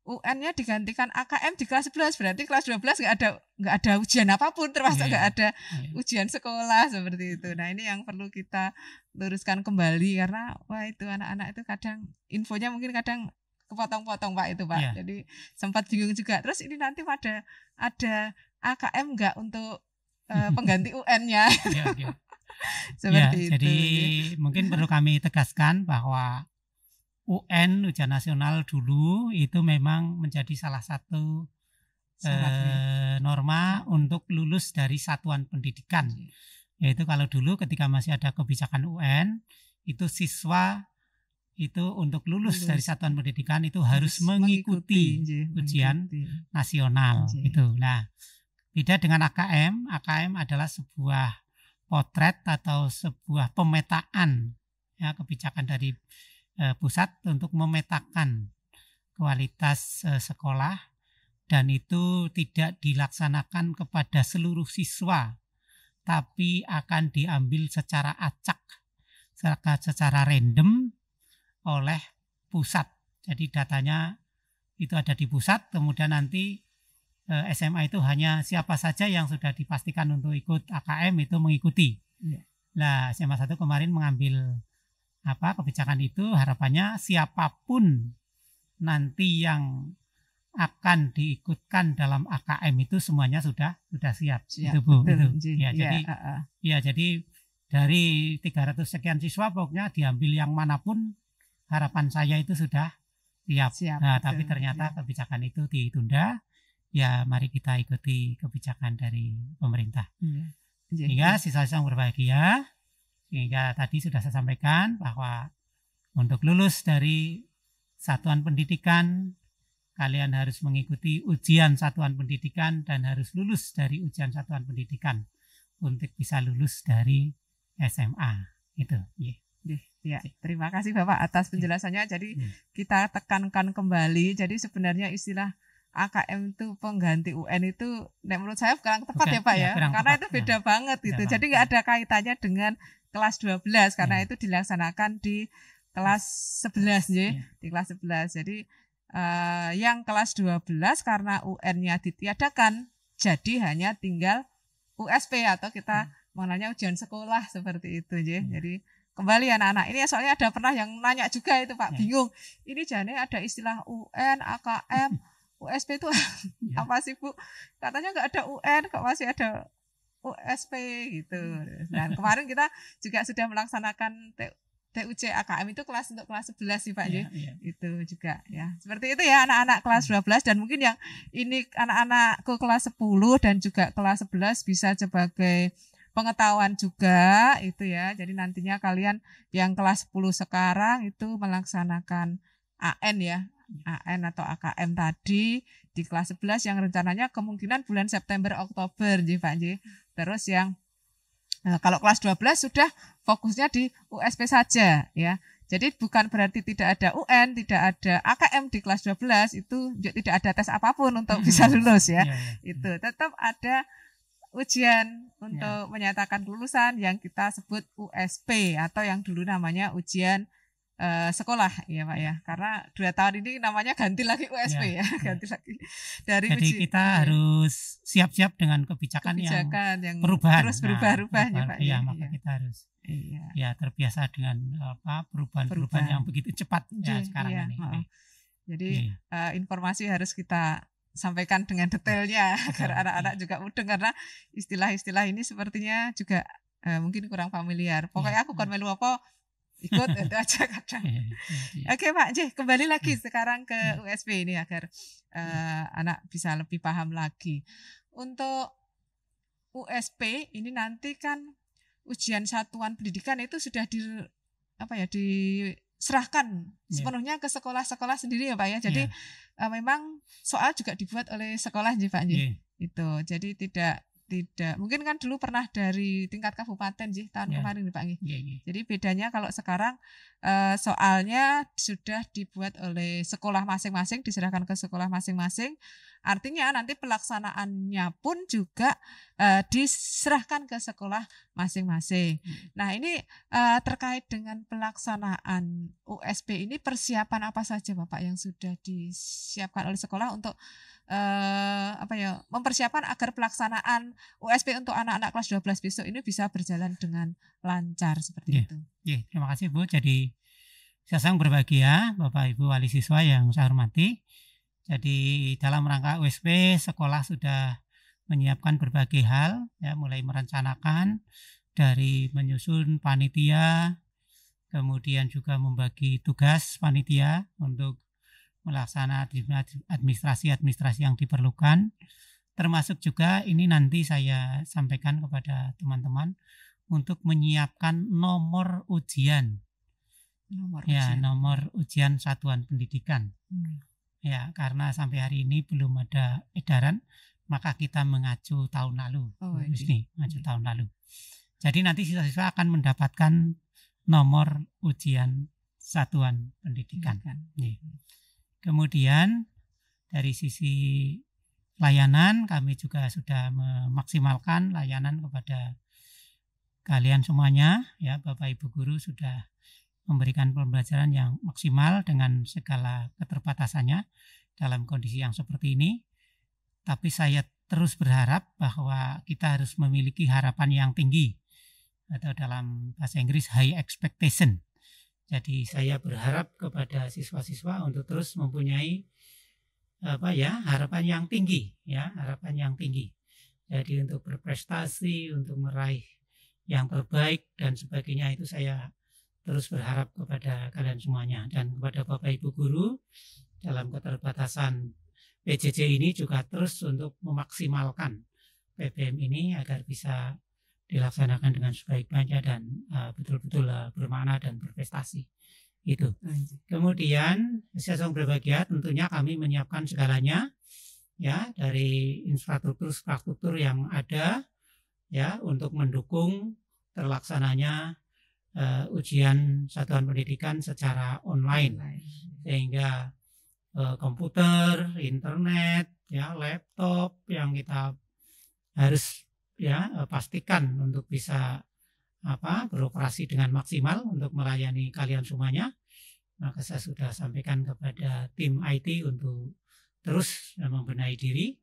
UN-nya digantikan AKM di kelas 11 berarti kelas 12 nggak ada nggak ada ujian apapun termasuk iya. nggak yeah. ada yeah. ujian sekolah seperti itu. Nah ini yang perlu kita luruskan kembali karena wah itu anak-anak itu kadang infonya mungkin kadang kepotong-potong Pak itu Pak. Yeah. Jadi sempat bingung juga. Terus ini nanti ada ada AKM nggak untuk uh, pengganti UN-nya? yeah, yeah. ya, Jadi mungkin perlu kami tegaskan bahwa UN ujian nasional dulu itu memang menjadi salah satu uh, norma untuk lulus dari satuan pendidikan. Iya. Yaitu kalau dulu ketika masih ada kebijakan UN itu siswa itu untuk lulus, lulus. dari satuan pendidikan itu harus mengikuti, mengikuti ujian mengikuti. nasional Anjir. itu. Nah, beda dengan AKM, AKM adalah sebuah potret atau sebuah pemetaan ya kebijakan dari e, pusat untuk memetakan kualitas e, sekolah dan itu tidak dilaksanakan kepada seluruh siswa tapi akan diambil secara acak secara random oleh pusat. Jadi datanya itu ada di pusat, kemudian nanti eh, SMA itu hanya siapa saja yang sudah dipastikan untuk ikut AKM itu mengikuti. Iya. lah Nah, SMA 1 kemarin mengambil apa kebijakan itu harapannya siapapun nanti yang akan diikutkan dalam AKM itu semuanya sudah sudah siap, siap. itu Bu itu. Ya, ya jadi uh, uh. ya jadi dari 300 sekian siswa pokoknya diambil yang manapun harapan saya itu sudah siap. siap nah, tapi ternyata ya. kebijakan itu ditunda. Ya, mari kita ikuti kebijakan dari pemerintah. Ya. Sehingga siswa-siswa berbahagia. Sehingga tadi sudah saya sampaikan bahwa untuk lulus dari satuan pendidikan kalian harus mengikuti ujian satuan pendidikan dan harus lulus dari ujian satuan pendidikan untuk bisa lulus dari SMA itu yeah. Ya, terima kasih Bapak atas iya. penjelasannya. Jadi iya. kita tekankan kembali. Jadi sebenarnya istilah AKM itu pengganti UN itu, nah menurut saya kurang tepat Bukan, ya Pak iya, ya, ya karena tepat, itu beda ya. banget gitu. Beda Jadi nggak ada kaitannya dengan kelas 12 karena ya. itu dilaksanakan di kelas 11 ya, di kelas 11. Jadi uh, yang kelas 12 karena UN-nya ditiadakan, jadi hanya tinggal USP atau kita mengenalnya ujian sekolah seperti itu ya. Jadi kembali anak-anak ini soalnya ada pernah yang nanya juga itu Pak ya. bingung ini jane ada istilah UN AKM USP itu ya. apa sih Bu katanya nggak ada UN kok masih ada USP gitu dan kemarin kita juga sudah melaksanakan TUC AKM itu kelas untuk kelas 11 sih Pak ya, ya, ya. itu juga ya seperti itu ya anak-anak kelas 12 hmm. dan mungkin yang ini anak-anak ke kelas 10 dan juga kelas 11 bisa sebagai pengetahuan juga itu ya. Jadi nantinya kalian yang kelas 10 sekarang itu melaksanakan AN ya, AN atau AKM tadi di kelas 11 yang rencananya kemungkinan bulan September Oktober nggih Pak nggih. Terus yang nah, kalau kelas 12 sudah fokusnya di USP saja ya. Jadi bukan berarti tidak ada UN, tidak ada AKM di kelas 12 itu tidak ada tes apapun untuk hmm. bisa lulus ya. Iya, iya. Itu tetap ada ujian ya. untuk ya. menyatakan lulusan yang kita sebut USP atau yang dulu namanya ujian uh, sekolah ya pak ya karena dua tahun ini namanya ganti lagi USP ya, ya. ya. ganti lagi dari jadi uji, kita iya. harus siap-siap dengan kebijakan, kebijakan yang, yang perubahan terus berubah-ubah nah, ya pak ya, ya maka iya. kita harus iya. ya terbiasa dengan apa perubahan-perubahan yang begitu cepat ya sekarang iya, ini oh. jadi uh, informasi harus kita sampaikan dengan detailnya hmm. agar hmm. anak-anak juga mudeng karena istilah-istilah ini sepertinya juga uh, mungkin kurang familiar. Iya. Pokoknya aku kan melu apa ikut itu aja kadang. Iya, iya, Oke Pak J, kembali lagi sekarang ke USP ini agar uh, anak bisa lebih paham lagi. Untuk USP ini nanti kan ujian satuan pendidikan itu sudah di apa ya diserahkan sepenuhnya ke sekolah-sekolah sendiri ya Pak ya. Jadi yeah uh, memang soal juga dibuat oleh sekolah sih Pak yeah. itu jadi tidak tidak mungkin kan dulu pernah dari tingkat kabupaten sih tahun yeah. kemarin Pak Yeah, yeah. Jadi bedanya kalau sekarang uh, soalnya sudah dibuat oleh sekolah masing-masing diserahkan ke sekolah masing-masing Artinya nanti pelaksanaannya pun juga uh, diserahkan ke sekolah masing-masing. Hmm. Nah ini uh, terkait dengan pelaksanaan USP ini persiapan apa saja Bapak yang sudah disiapkan oleh sekolah untuk uh, apa ya mempersiapkan agar pelaksanaan USP untuk anak-anak kelas 12 besok ini bisa berjalan dengan lancar seperti yeah. itu. Yeah. Terima kasih Bu. Jadi saya sangat berbahagia Bapak Ibu wali siswa yang saya hormati. Jadi dalam rangka USP sekolah sudah menyiapkan berbagai hal ya mulai merencanakan dari menyusun panitia kemudian juga membagi tugas panitia untuk melaksanakan administrasi-administrasi yang diperlukan termasuk juga ini nanti saya sampaikan kepada teman-teman untuk menyiapkan nomor ujian nomor ya ujian. nomor ujian satuan pendidikan hmm. Ya, karena sampai hari ini belum ada edaran, maka kita mengacu tahun lalu. Oh, Husni, iya. mengacu okay. Iya. tahun lalu. Jadi nanti siswa-siswa akan mendapatkan nomor ujian satuan pendidikan. Ya. Kemudian dari sisi layanan kami juga sudah memaksimalkan layanan kepada kalian semuanya ya Bapak Ibu guru sudah memberikan pembelajaran yang maksimal dengan segala keterbatasannya dalam kondisi yang seperti ini. Tapi saya terus berharap bahwa kita harus memiliki harapan yang tinggi atau dalam bahasa Inggris high expectation. Jadi saya berharap kepada siswa-siswa untuk terus mempunyai apa ya harapan yang tinggi ya harapan yang tinggi. Jadi untuk berprestasi, untuk meraih yang terbaik dan sebagainya itu saya terus berharap kepada kalian semuanya dan kepada Bapak Ibu guru dalam keterbatasan PJJ ini juga terus untuk memaksimalkan PBM ini agar bisa dilaksanakan dengan sebaik-baiknya dan eh, betul-betul uh, bermakna dan berprestasi itu. Kemudian sesong berbahagia tentunya kami menyiapkan segalanya ya dari infrastruktur struktur yang ada ya untuk mendukung terlaksananya uh, ujian satuan pendidikan secara online, sehingga uh, komputer, internet, ya laptop yang kita harus ya eh, pastikan untuk bisa apa beroperasi dengan maksimal untuk melayani kalian semuanya maka saya sudah sampaikan kepada tim IT untuk terus membenahi diri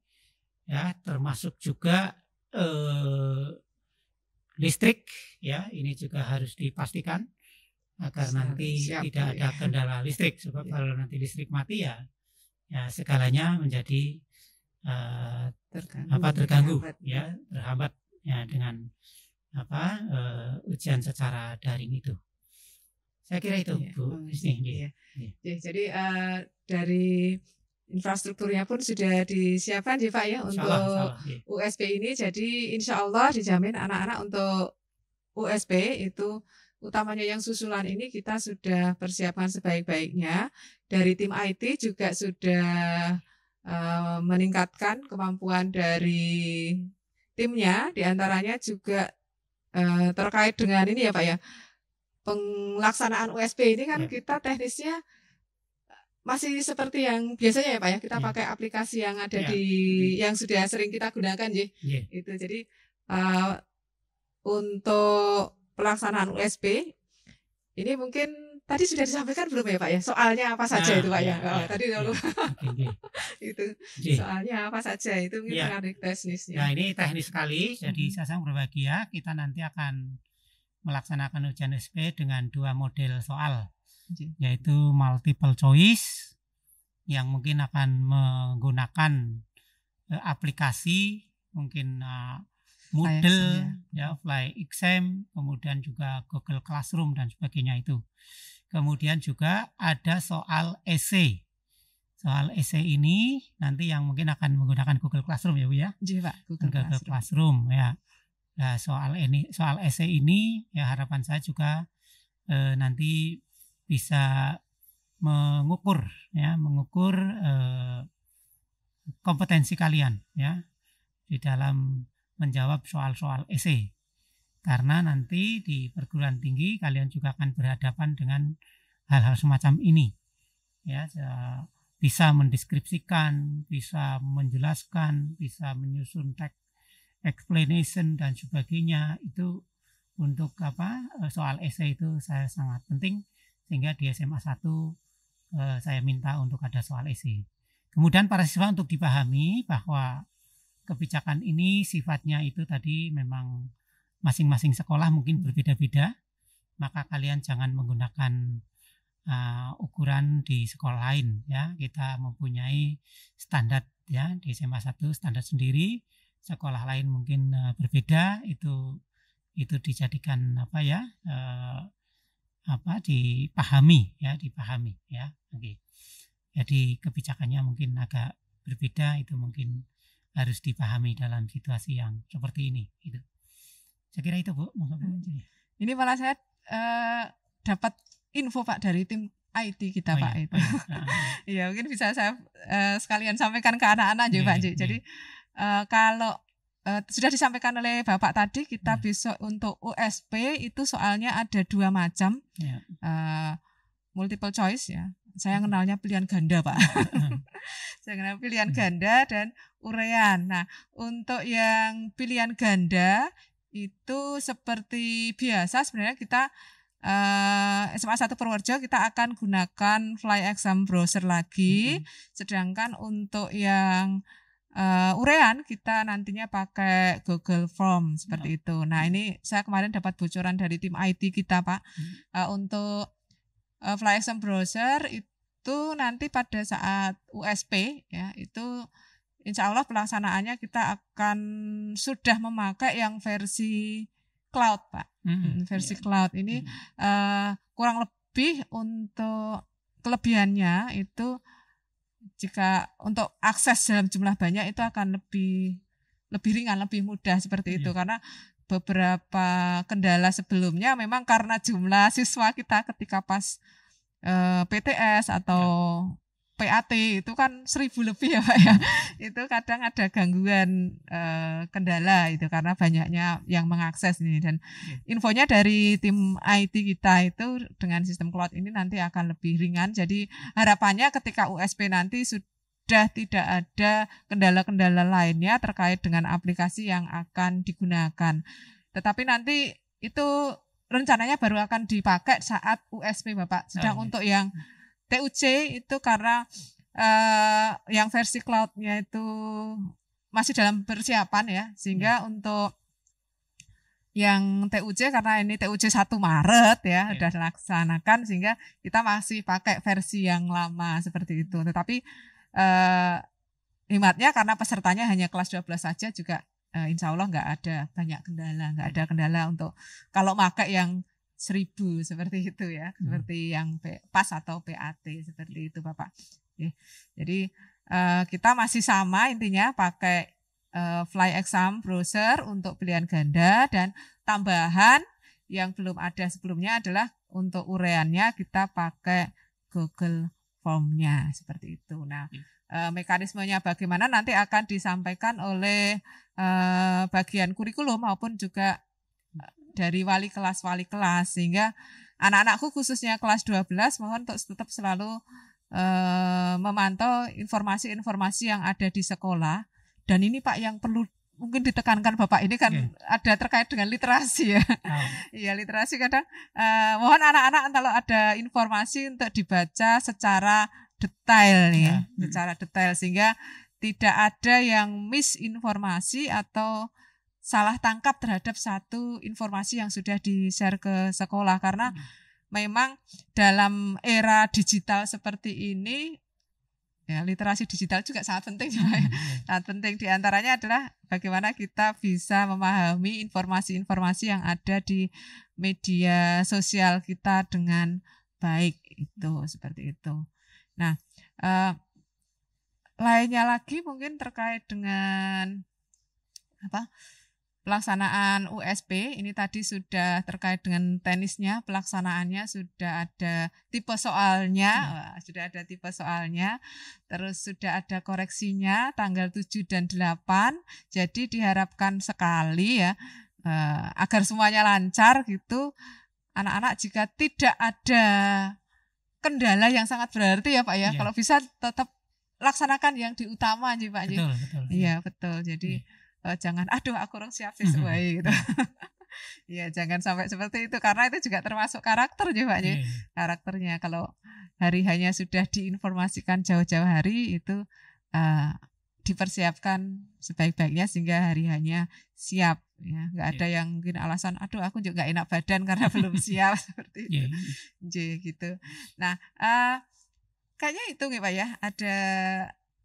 ya termasuk juga eh, listrik ya ini juga harus dipastikan agar nah, Siap, nanti siap, tidak ya. ada kendala listrik sebab ya. kalau nanti listrik mati ya ya segalanya menjadi uh, terganggu, apa terganggu terhambat. ya terhambat ya dengan apa uh, ujian secara daring itu saya kira itu ya, Bu ya. ya. ya. Jadi uh, dari infrastrukturnya pun sudah disiapkan ya Pak ya untuk salah, iya. USB ini. Jadi insya Allah dijamin anak-anak untuk USB itu utamanya yang susulan ini kita sudah persiapkan sebaik-baiknya. Dari tim IT juga sudah uh, meningkatkan kemampuan dari timnya, Di antaranya juga uh, terkait dengan ini ya Pak ya, pelaksanaan USB ini kan ya. kita teknisnya masih seperti yang biasanya ya Pak ya, kita yeah. pakai aplikasi yang ada yeah. di yang sudah sering kita gunakan ya. Yeah. Itu jadi uh, untuk pelaksanaan USP ini mungkin tadi sudah disampaikan belum ya Pak ya? Soalnya apa saja nah, itu Pak ya? ya? Oh, yeah. tadi dulu. Iya. okay, itu. Yeah. Soalnya apa saja itu mungkin yeah. menarik teknisnya. Nah, ini teknis sekali. Mm-hmm. Jadi saya sangat berbahagia kita nanti akan melaksanakan ujian USP dengan dua model soal yaitu multiple choice yang mungkin akan menggunakan uh, aplikasi mungkin uh, Moodle ya. ya Fly Exam kemudian juga Google Classroom dan sebagainya itu kemudian juga ada soal essay soal essay ini nanti yang mungkin akan menggunakan Google Classroom ya Bu ya. Jika, Google, Google Classroom. Classroom ya. Nah, soal ini soal essay ini ya harapan saya juga eh, nanti bisa mengukur ya mengukur eh, kompetensi kalian ya di dalam menjawab soal-soal esai karena nanti di perguruan tinggi kalian juga akan berhadapan dengan hal-hal semacam ini ya bisa mendeskripsikan bisa menjelaskan bisa menyusun teks explanation dan sebagainya itu untuk apa eh, soal esai itu saya sangat penting sehingga di SMA 1 eh, saya minta untuk ada soal esai. Kemudian para siswa untuk dipahami bahwa kebijakan ini sifatnya itu tadi memang masing-masing sekolah mungkin berbeda-beda, maka kalian jangan menggunakan uh, ukuran di sekolah lain ya. Kita mempunyai standar ya di SMA 1 standar sendiri, sekolah lain mungkin uh, berbeda itu itu dijadikan apa ya eh, apa dipahami ya dipahami ya oke okay. jadi kebijakannya mungkin agak berbeda itu mungkin harus dipahami dalam situasi yang seperti ini itu saya kira itu bu ini malah saya uh, dapat info pak dari tim IT kita oh, pak iya, itu oh iya. Ah, ah. iya mungkin bisa saya uh, sekalian sampaikan ke anak-anak juga iya, pak iya, jadi uh, kalau uh, sudah disampaikan oleh Bapak tadi kita yeah. Hmm. besok untuk USP itu soalnya ada dua macam yeah. Ya. uh, multiple choice ya saya hmm. kenalnya pilihan ganda pak saya kenal pilihan yeah. Hmm. ganda dan urean nah untuk yang pilihan ganda itu seperti biasa sebenarnya kita uh, eh, SMA 1 Purworejo kita akan gunakan fly exam browser lagi hmm. sedangkan untuk yang uh, urean kita nantinya pakai Google Form seperti ya. itu. Nah hmm. ini saya kemarin dapat bocoran dari tim IT kita pak hmm. uh, untuk uh, eh, FlyXM browser itu nanti pada saat USP ya itu Insya Allah pelaksanaannya kita akan sudah memakai yang versi cloud pak, hmm, hmm versi iya. cloud ini hmm. uh, kurang lebih untuk kelebihannya itu jika untuk akses dalam jumlah banyak itu akan lebih lebih ringan, lebih mudah seperti yeah. itu iya. karena beberapa kendala sebelumnya memang karena jumlah siswa kita ketika pas e, eh, PTS atau iya. PAT itu kan seribu lebih ya Pak ya. Hmm. itu kadang ada gangguan eh, kendala itu karena banyaknya yang mengakses ini dan hmm. infonya dari tim IT kita itu dengan sistem cloud ini nanti akan lebih ringan. Jadi harapannya ketika USP nanti sudah tidak ada kendala-kendala lainnya terkait dengan aplikasi yang akan digunakan. Tetapi nanti itu rencananya baru akan dipakai saat USP Bapak. Sedang oh, iya. untuk yang hmm. TUC itu karena uh, yang versi cloudnya itu masih dalam persiapan ya sehingga hmm. untuk yang TUC karena ini TUC 1 Maret ya yeah. sudah dilaksanakan sehingga kita masih pakai versi yang lama seperti itu tetapi eh, hematnya karena pesertanya hanya kelas 12 saja juga eh, insya Allah nggak ada banyak kendala nggak hmm. ada kendala untuk kalau pakai yang seribu seperti itu ya hmm. seperti yang pas atau PAT seperti itu bapak Oke. jadi uh, kita masih sama intinya pakai uh, fly exam browser untuk pilihan ganda dan tambahan yang belum ada sebelumnya adalah untuk ureannya kita pakai Google formnya seperti itu nah uh, mekanismenya bagaimana nanti akan disampaikan oleh uh, bagian kurikulum maupun juga dari wali kelas-wali kelas sehingga anak-anakku khususnya kelas 12 mohon untuk tetap selalu eh, memantau informasi-informasi yang ada di sekolah dan ini Pak yang perlu mungkin ditekankan Bapak ini kan yeah. ada terkait dengan literasi ya. Iya, yeah. literasi kadang eh, mohon anak-anak kalau ada informasi untuk dibaca secara detail nih, yeah. Iya. Hmm. secara detail sehingga tidak ada yang misinformasi atau salah tangkap terhadap satu informasi yang sudah di-share ke sekolah karena hmm. memang dalam era digital seperti ini ya literasi digital juga sangat penting Hmm. Iya. sangat penting diantaranya adalah bagaimana kita bisa memahami informasi-informasi yang ada di media sosial kita dengan baik itu seperti itu nah uh, lainnya lagi mungkin terkait dengan apa pelaksanaan USP ini tadi sudah terkait dengan tenisnya pelaksanaannya sudah ada tipe soalnya hmm. Wah, sudah ada tipe soalnya terus sudah ada koreksinya tanggal 7 dan 8 jadi diharapkan sekali ya eh, agar semuanya lancar gitu anak-anak jika tidak ada kendala yang sangat berarti ya Pak ya, ya. kalau bisa tetap laksanakan yang diutama sih Pak ya. betul, betul. Iya betul jadi ya uh, jangan aduh aku orang siap mm -hmm. gitu. Iya, jangan sampai seperti itu karena itu juga termasuk karakter juga Pak yeah. Iya, iya. Karakternya kalau hari hanya sudah diinformasikan jauh-jauh hari itu uh, dipersiapkan sebaik-baiknya sehingga hari hanya siap ya nggak iya. ada yang mungkin alasan aduh aku juga enak badan karena belum siap seperti itu yeah. Jadi, gitu nah uh, kayaknya itu nih pak ya ada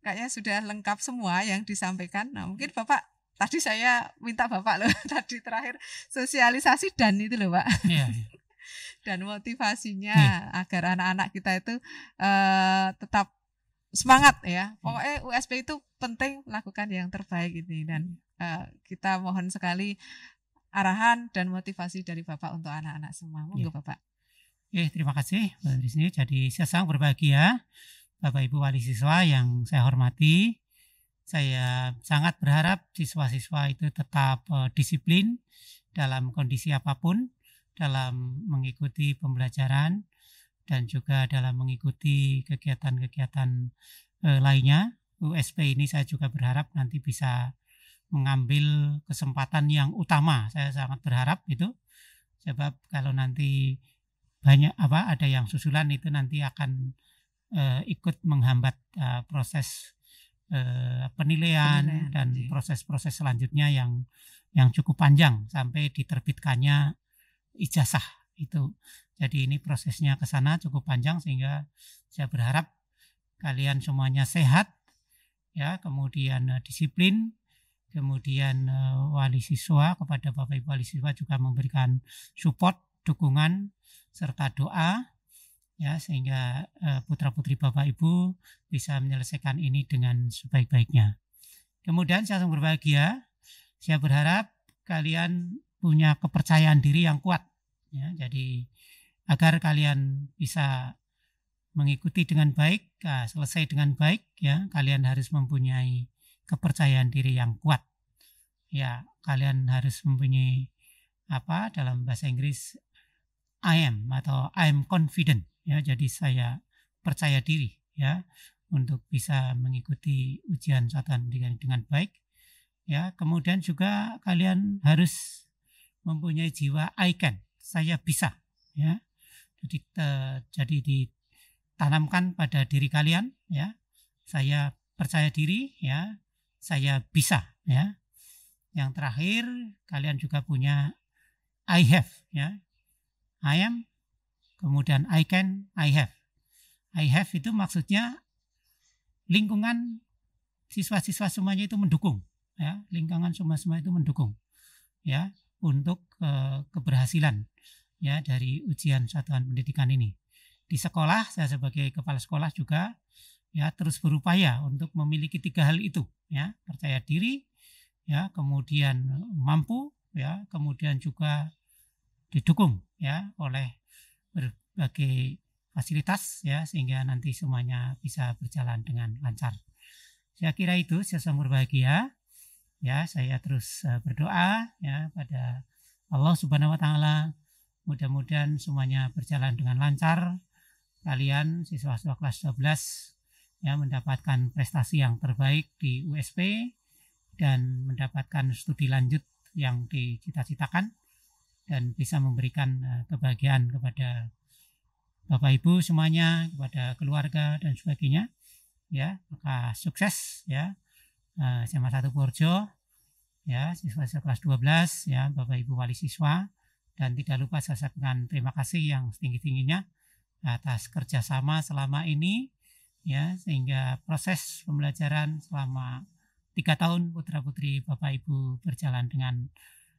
kayaknya sudah lengkap semua yang disampaikan nah mungkin bapak Tadi saya minta Bapak loh, tadi terakhir sosialisasi dan itu loh Pak. Iya, ya. Dan motivasinya ya. agar anak-anak kita itu uh, tetap semangat ya. Iya. Pokoknya USP itu penting lakukan yang terbaik ini dan uh, kita mohon sekali arahan dan motivasi dari Bapak untuk anak-anak semua. Monggo ya. Bapak. Oke, terima kasih Mbak Trisni. Jadi saya sangat berbahagia Bapak Ibu wali siswa yang saya hormati. Saya sangat berharap siswa-siswa itu tetap uh, disiplin dalam kondisi apapun, dalam mengikuti pembelajaran dan juga dalam mengikuti kegiatan-kegiatan uh, lainnya. USP ini saya juga berharap nanti bisa mengambil kesempatan yang utama. Saya sangat berharap itu. Sebab kalau nanti banyak apa ada yang susulan itu nanti akan uh, ikut menghambat uh, proses Eh, penilaian, penilaian dan proses-proses selanjutnya yang yang cukup panjang sampai diterbitkannya ijazah itu. Jadi ini prosesnya ke sana cukup panjang sehingga saya berharap kalian semuanya sehat ya, kemudian eh, disiplin, kemudian eh, wali siswa kepada Bapak Ibu wali siswa juga memberikan support, dukungan serta doa ya sehingga eh, putra putri bapak ibu bisa menyelesaikan ini dengan sebaik baiknya. Kemudian saya sangat berbahagia. Saya berharap kalian punya kepercayaan diri yang kuat. Ya, jadi agar kalian bisa mengikuti dengan baik, selesai dengan baik, ya kalian harus mempunyai kepercayaan diri yang kuat. Ya kalian harus mempunyai apa dalam bahasa Inggris I am atau I am confident ya jadi saya percaya diri ya untuk bisa mengikuti ujian satan dengan dengan baik ya kemudian juga kalian harus mempunyai jiwa ikan saya bisa ya jadi terjadi eh, jadi ditanamkan pada diri kalian ya saya percaya diri ya saya bisa ya yang terakhir kalian juga punya I have ya I am Kemudian I can, I have. I have itu maksudnya lingkungan siswa-siswa semuanya itu mendukung ya lingkungan semua semua itu mendukung ya untuk ke eh, keberhasilan ya dari ujian satuan pendidikan ini di sekolah saya sebagai kepala sekolah juga ya terus berupaya untuk memiliki tiga hal itu ya percaya diri ya kemudian mampu ya kemudian juga didukung ya oleh berbagai fasilitas ya sehingga nanti semuanya bisa berjalan dengan lancar. Saya kira itu saya berbahagia Ya, saya terus e, berdoa ya pada Allah Subhanahu wa taala. Mudah-mudahan semuanya berjalan dengan lancar. Kalian siswa-siswa kelas 12 ya mendapatkan prestasi yang terbaik di USP dan mendapatkan studi lanjut yang dicita-citakan dan bisa memberikan eh, kebahagiaan kepada Bapak Ibu semuanya, kepada keluarga dan sebagainya. Ya, maka sukses ya. Uh, satu 1 Purjo ya, siswa kelas 12 ya, Bapak Ibu wali siswa dan tidak lupa saya sampaikan terima kasih yang setinggi-tingginya atas kerjasama selama ini ya sehingga proses pembelajaran selama tiga tahun putra putri bapak ibu berjalan dengan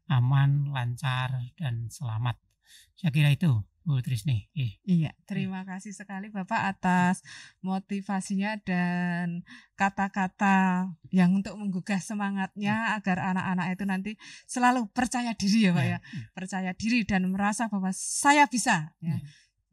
aman, lancar, dan selamat. Saya kira itu Bu Trisni. Eh. Iya, hmm. terima kasih sekali Bapak atas motivasinya dan kata-kata yang untuk menggugah semangatnya hmm. agar anak-anak itu nanti selalu percaya diri ya Pak ya. ya. Hmm. Percaya diri dan merasa bahwa saya bisa ya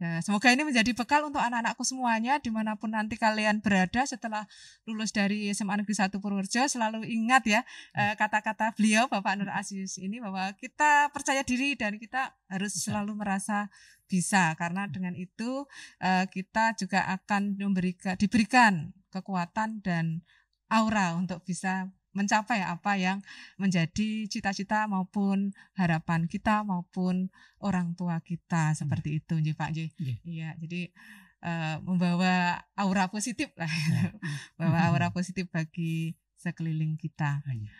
Ya, semoga ini menjadi bekal untuk anak-anakku semuanya dimanapun nanti kalian berada setelah lulus dari SMA Negeri 1 Purworejo selalu ingat ya hmm. eh, kata-kata beliau Bapak Nur Asius ini bahwa kita percaya diri dan kita harus selalu merasa bisa karena hmm. dengan itu eh, kita juga akan memberikan diberikan kekuatan dan aura untuk bisa mencapai apa yang menjadi cita-cita maupun harapan kita maupun orang tua kita hmm. seperti itu Pak nggih. Yeah. Iya, jadi uh, membawa aura positif lah. Yeah. Ya. Ya, iya. Bawa aura hmm. positif bagi sekeliling kita. Yeah.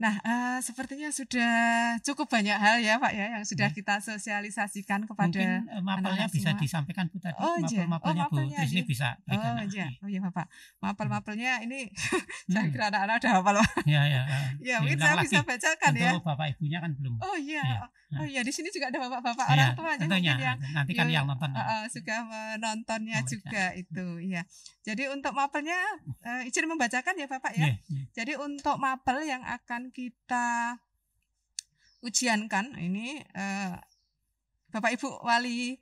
Nah, uh, sepertinya sudah cukup banyak hal ya Pak ya yang sudah ya. kita sosialisasikan kepada Mungkin eh, mapelnya anak bisa disampaikan Bu tadi. Oh, iya. mapel mapelnya oh, Bu ini bisa Oh iya. iya, oh iya Bapak. Mapel-mapelnya ini saya hmm. kira anak-anak sudah hafal Pak. Iya, iya. Ya, mungkin saya bisa bacakan ya. ya. Bapak Ibunya kan belum. Oh iya. Ya. Oh iya, di sini juga ada Bapak-bapak iya, ya, orang tua tentunya. yang nanti kan yang, nonton. Uh, uh, suka menontonnya Membaca. juga itu, ya Jadi untuk mapelnya uh, izin membacakan ya Bapak ya. ya, ya. Jadi untuk mapel yang akan kita ujiankan nah, ini uh, Bapak Ibu wali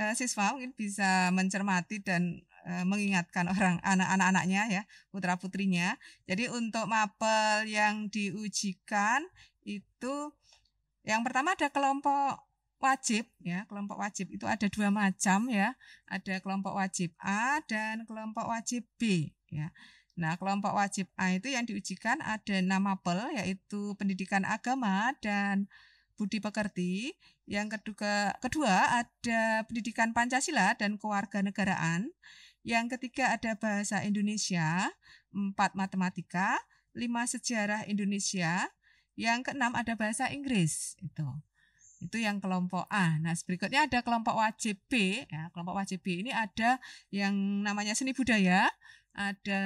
uh, siswa mungkin bisa mencermati dan uh, mengingatkan orang anak-anak-anaknya ya putra putrinya jadi untuk mapel yang diujikan itu yang pertama ada kelompok wajib ya kelompok wajib itu ada dua macam ya ada kelompok wajib A dan kelompok wajib B ya Nah, kelompok wajib A itu yang diujikan ada nama pel, yaitu pendidikan agama dan budi pekerti. Yang kedua, kedua ada pendidikan Pancasila dan kewarganegaraan. Yang ketiga ada bahasa Indonesia, empat matematika, lima sejarah Indonesia. Yang keenam ada bahasa Inggris itu. Itu yang kelompok A. Nah, berikutnya ada kelompok wajib B. Ya, kelompok wajib B ini ada yang namanya seni budaya, ada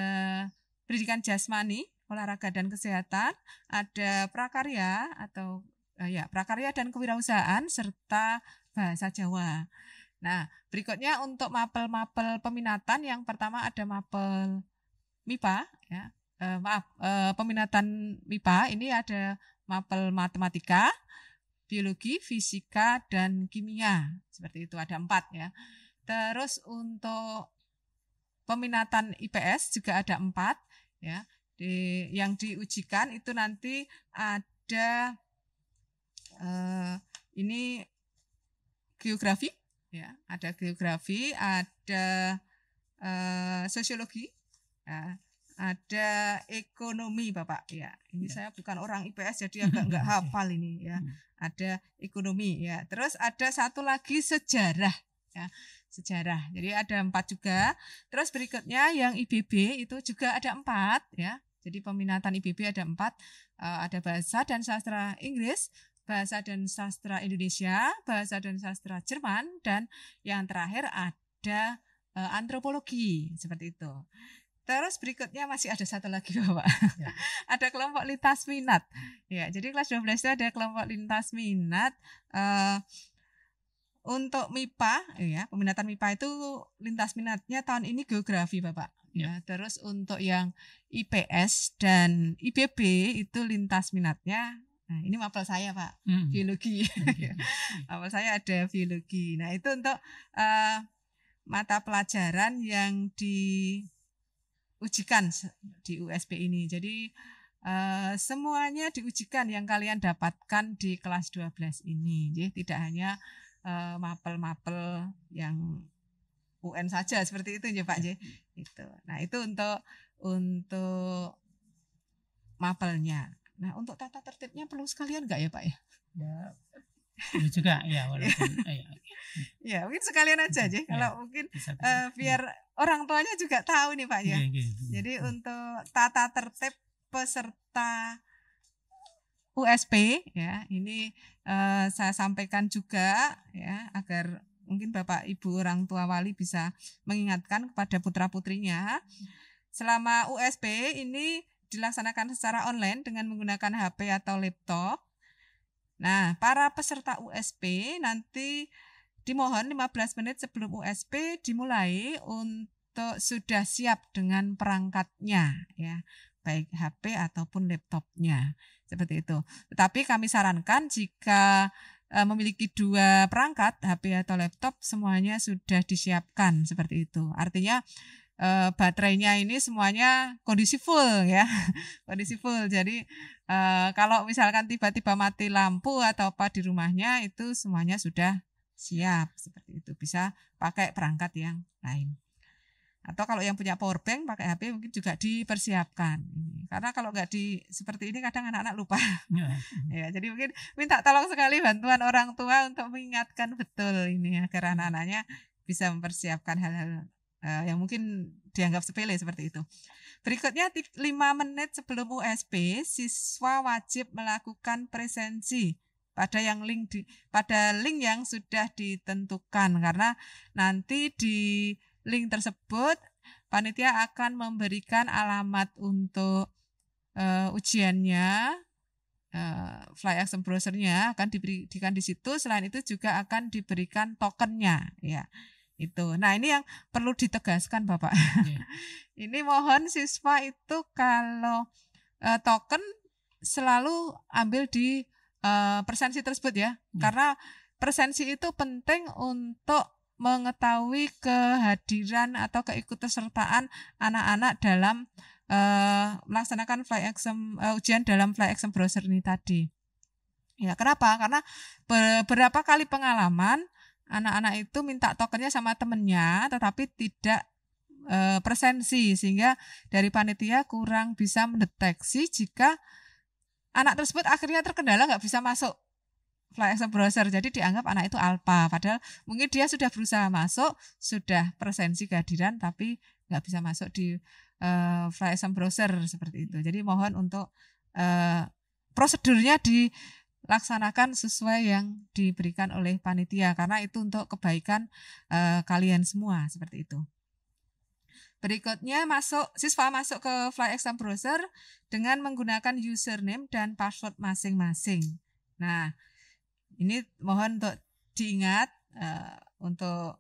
pendidikan jasmani, olahraga dan kesehatan, ada prakarya atau uh, ya prakarya dan kewirausahaan serta bahasa Jawa. Nah, berikutnya untuk mapel-mapel peminatan yang pertama ada mapel MIPA ya. Eh, maaf, eh, peminatan MIPA ini ada mapel matematika, biologi, fisika dan kimia. Seperti itu ada empat ya. Terus untuk peminatan IPS juga ada empat ya di, yang diujikan itu nanti ada eh, ini geografi ya ada geografi ada eh, sosiologi ya, ada ekonomi bapak ya ini ya. saya bukan orang IPS jadi agak nggak hafal ini ya hmm. ada ekonomi ya terus ada satu lagi sejarah ya sejarah. Jadi ada empat juga. Terus berikutnya yang IBB itu juga ada empat ya. Jadi peminatan IBB ada empat, eh, ada bahasa dan sastra Inggris, bahasa dan sastra Indonesia, bahasa dan sastra Jerman, dan yang terakhir ada eh, antropologi seperti itu. Terus berikutnya masih ada satu lagi Bapak. Ya. ada kelompok lintas minat. Ya, jadi kelas 12 itu ada kelompok lintas minat. Uh, untuk MIPA ya, peminatan MIPA itu lintas minatnya tahun ini geografi, Bapak. Ya, ya. terus untuk yang IPS dan IPB itu lintas minatnya Nah, ini mapel saya, Pak. Hmm. Biologi. hmm. mapel saya ada biologi. Nah, itu untuk uh, mata pelajaran yang diujikan di USP ini. Jadi uh, semuanya diujikan yang kalian dapatkan di kelas 12 ini. Jadi tidak hanya Eh, mapel-mapel yang UN saja seperti itu ya Pak J. Itu. Nah, itu untuk untuk mapelnya. Nah, untuk tata tertibnya perlu sekalian nggak ya Pak ya? Ya. Itu ya juga ya walaupun eh, ya. ya, mungkin sekalian aja aja ya, kalau ya, mungkin bisa, Uh, biar ya. orang tuanya juga tahu nih Pak ya. ya, ya, ya. Jadi untuk tata tertib peserta USP ya. Ini uh, saya sampaikan juga ya agar mungkin Bapak Ibu orang tua wali bisa mengingatkan kepada putra-putrinya. Selama USP ini dilaksanakan secara online dengan menggunakan HP atau laptop. Nah, para peserta USP nanti dimohon 15 menit sebelum USP dimulai untuk sudah siap dengan perangkatnya ya baik HP ataupun laptopnya seperti itu. Tetapi kami sarankan jika e, memiliki dua perangkat HP atau laptop semuanya sudah disiapkan seperti itu. Artinya e, baterainya ini semuanya kondisi full ya kondisi full jadi e, kalau misalkan tiba-tiba mati lampu atau apa di rumahnya itu semuanya sudah siap seperti itu bisa pakai perangkat yang lain atau kalau yang punya power bank pakai HP mungkin juga dipersiapkan karena kalau nggak di seperti ini kadang anak-anak lupa ya. ya jadi mungkin minta tolong sekali bantuan orang tua untuk mengingatkan betul ini agar hmm. anak-anaknya bisa mempersiapkan hal-hal uh, yang mungkin dianggap sepele seperti itu berikutnya 5 menit sebelum usp siswa wajib melakukan presensi pada yang link di pada link yang sudah ditentukan karena nanti di link tersebut panitia akan memberikan alamat untuk uh, ujiannya uh, fly action browsernya akan diberikan di situ selain itu juga akan diberikan tokennya ya itu nah ini yang perlu ditegaskan bapak yeah. ini mohon siswa itu kalau uh, token selalu ambil di uh, persensi tersebut ya yeah. karena persensi itu penting untuk mengetahui kehadiran atau keikutsertaan anak-anak dalam uh, melaksanakan fly exam uh, ujian dalam fly exam browser ini tadi. Ya, kenapa? Karena beberapa kali pengalaman anak-anak itu minta tokennya sama temennya, tetapi tidak e, presensi sehingga dari panitia kurang bisa mendeteksi jika anak tersebut akhirnya terkendala nggak bisa masuk Exam browser. Jadi dianggap anak itu alpha. Padahal mungkin dia sudah berusaha masuk, sudah presensi kehadiran, tapi nggak bisa masuk di uh, eh, Exam browser seperti itu. Jadi mohon untuk uh, prosedurnya dilaksanakan sesuai yang diberikan oleh panitia karena itu untuk kebaikan uh, kalian semua seperti itu. Berikutnya masuk siswa masuk ke Fly Exam browser dengan menggunakan username dan password masing-masing. Nah, ini mohon untuk diingat uh, untuk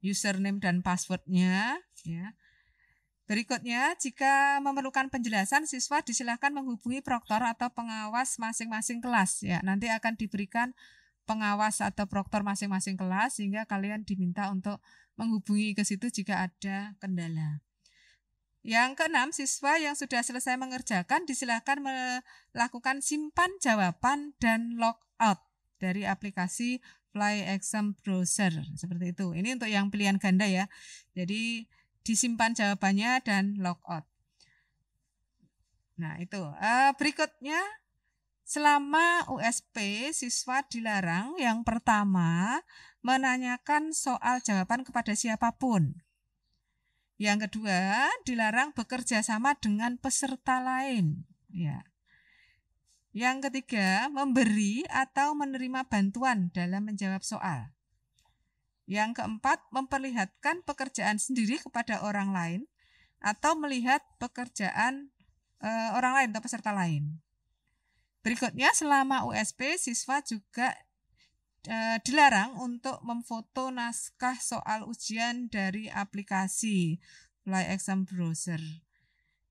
username dan passwordnya. Ya. Berikutnya, jika memerlukan penjelasan, siswa disilahkan menghubungi proktor atau pengawas masing-masing kelas. Ya, nanti akan diberikan pengawas atau proktor masing-masing kelas sehingga kalian diminta untuk menghubungi ke situ jika ada kendala. Yang keenam, siswa yang sudah selesai mengerjakan disilahkan melakukan simpan jawaban dan log out dari aplikasi Fly Exam Browser. Seperti itu. Ini untuk yang pilihan ganda ya. Jadi disimpan jawabannya dan logout. Nah, itu. Eh, berikutnya Selama USP, siswa dilarang yang pertama menanyakan soal jawaban kepada siapapun. Yang kedua, dilarang bekerja sama dengan peserta lain. Ya. Yang ketiga, memberi atau menerima bantuan dalam menjawab soal. Yang keempat, memperlihatkan pekerjaan sendiri kepada orang lain atau melihat pekerjaan e, orang lain atau peserta lain. Berikutnya, selama USP, siswa juga e, dilarang untuk memfoto naskah soal ujian dari aplikasi Fly Exam Browser.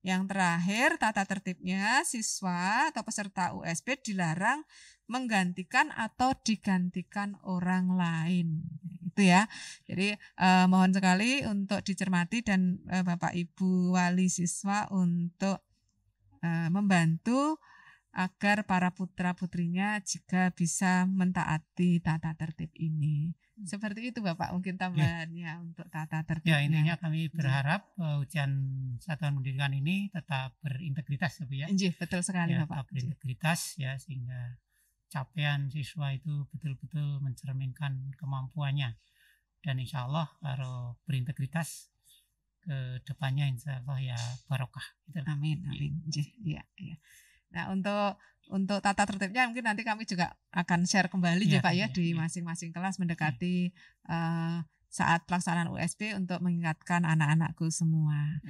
Yang terakhir, tata tertibnya siswa atau peserta USB dilarang menggantikan atau digantikan orang lain. Itu ya. Jadi eh, mohon sekali untuk dicermati dan eh, Bapak Ibu wali siswa untuk eh, membantu agar para putra-putrinya juga bisa mentaati tata tertib ini. Hmm. Seperti itu Bapak mungkin ya. tambahannya ya. untuk tata tertib. Ya, intinya kami hmm. berharap uh, ujian satuan pendidikan ini tetap berintegritas ya Bu ya. Inji, betul sekali ya, Bapak. berintegritas ya sehingga capaian siswa itu betul-betul mencerminkan kemampuannya. Dan insya Allah kalau berintegritas ke depannya insya Allah ya barokah. Amin, amin. Ya, ya. ya. Nah, untuk untuk tata tertibnya mungkin nanti kami juga akan share kembali ya, ya Pak ya, ya di iya. masing-masing kelas mendekati ya. uh, saat pelaksanaan USP untuk mengingatkan anak-anakku semua.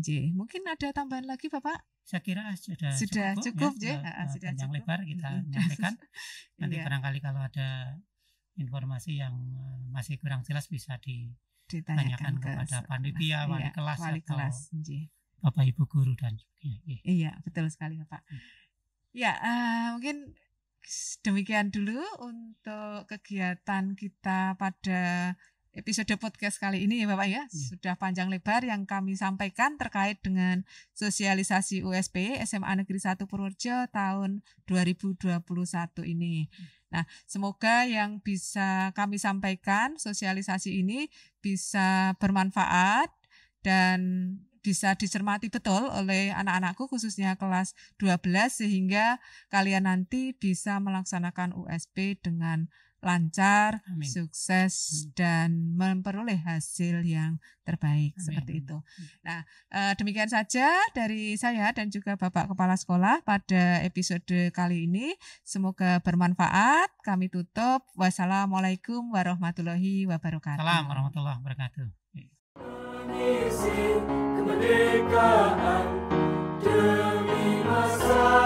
J. Mungkin ada tambahan lagi Bapak? Saya kira sudah, sudah cukup, ya, cukup ya, J. Sudah, ah, ah, eh, sudah panjang cukup. lebar kita nyampaikan Nanti ya. barangkali kalau ada informasi yang eh, masih kurang jelas bisa ditanyakan, ditanyakan kepada panitia, iya, wali kelas wali atau kelas. Bapak Ibu guru dan sebagainya. Iya, betul sekali Bapak. Hmm. Ya, uh, mungkin demikian dulu untuk kegiatan kita pada episode podcast kali ini ya Bapak ya. ya. Sudah panjang lebar yang kami sampaikan terkait dengan sosialisasi USP SMA Negeri 1 Purworejo tahun 2021 ini. Hmm. Nah, semoga yang bisa kami sampaikan sosialisasi ini bisa bermanfaat dan bisa dicermati betul oleh anak-anakku khususnya kelas 12 sehingga kalian nanti bisa melaksanakan USP dengan lancar, Amin. sukses Amin. Hmm. dan memperoleh hasil yang terbaik Amin. seperti itu. Hmm. Nah, eh, demikian saja dari saya dan juga Bapak Kepala Sekolah pada episode kali ini. Semoga bermanfaat. Kami tutup. Wassalamualaikum warahmatullahi wabarakatuh. Salam warahmatullahi wabarakatuh kemerdekaan demi masa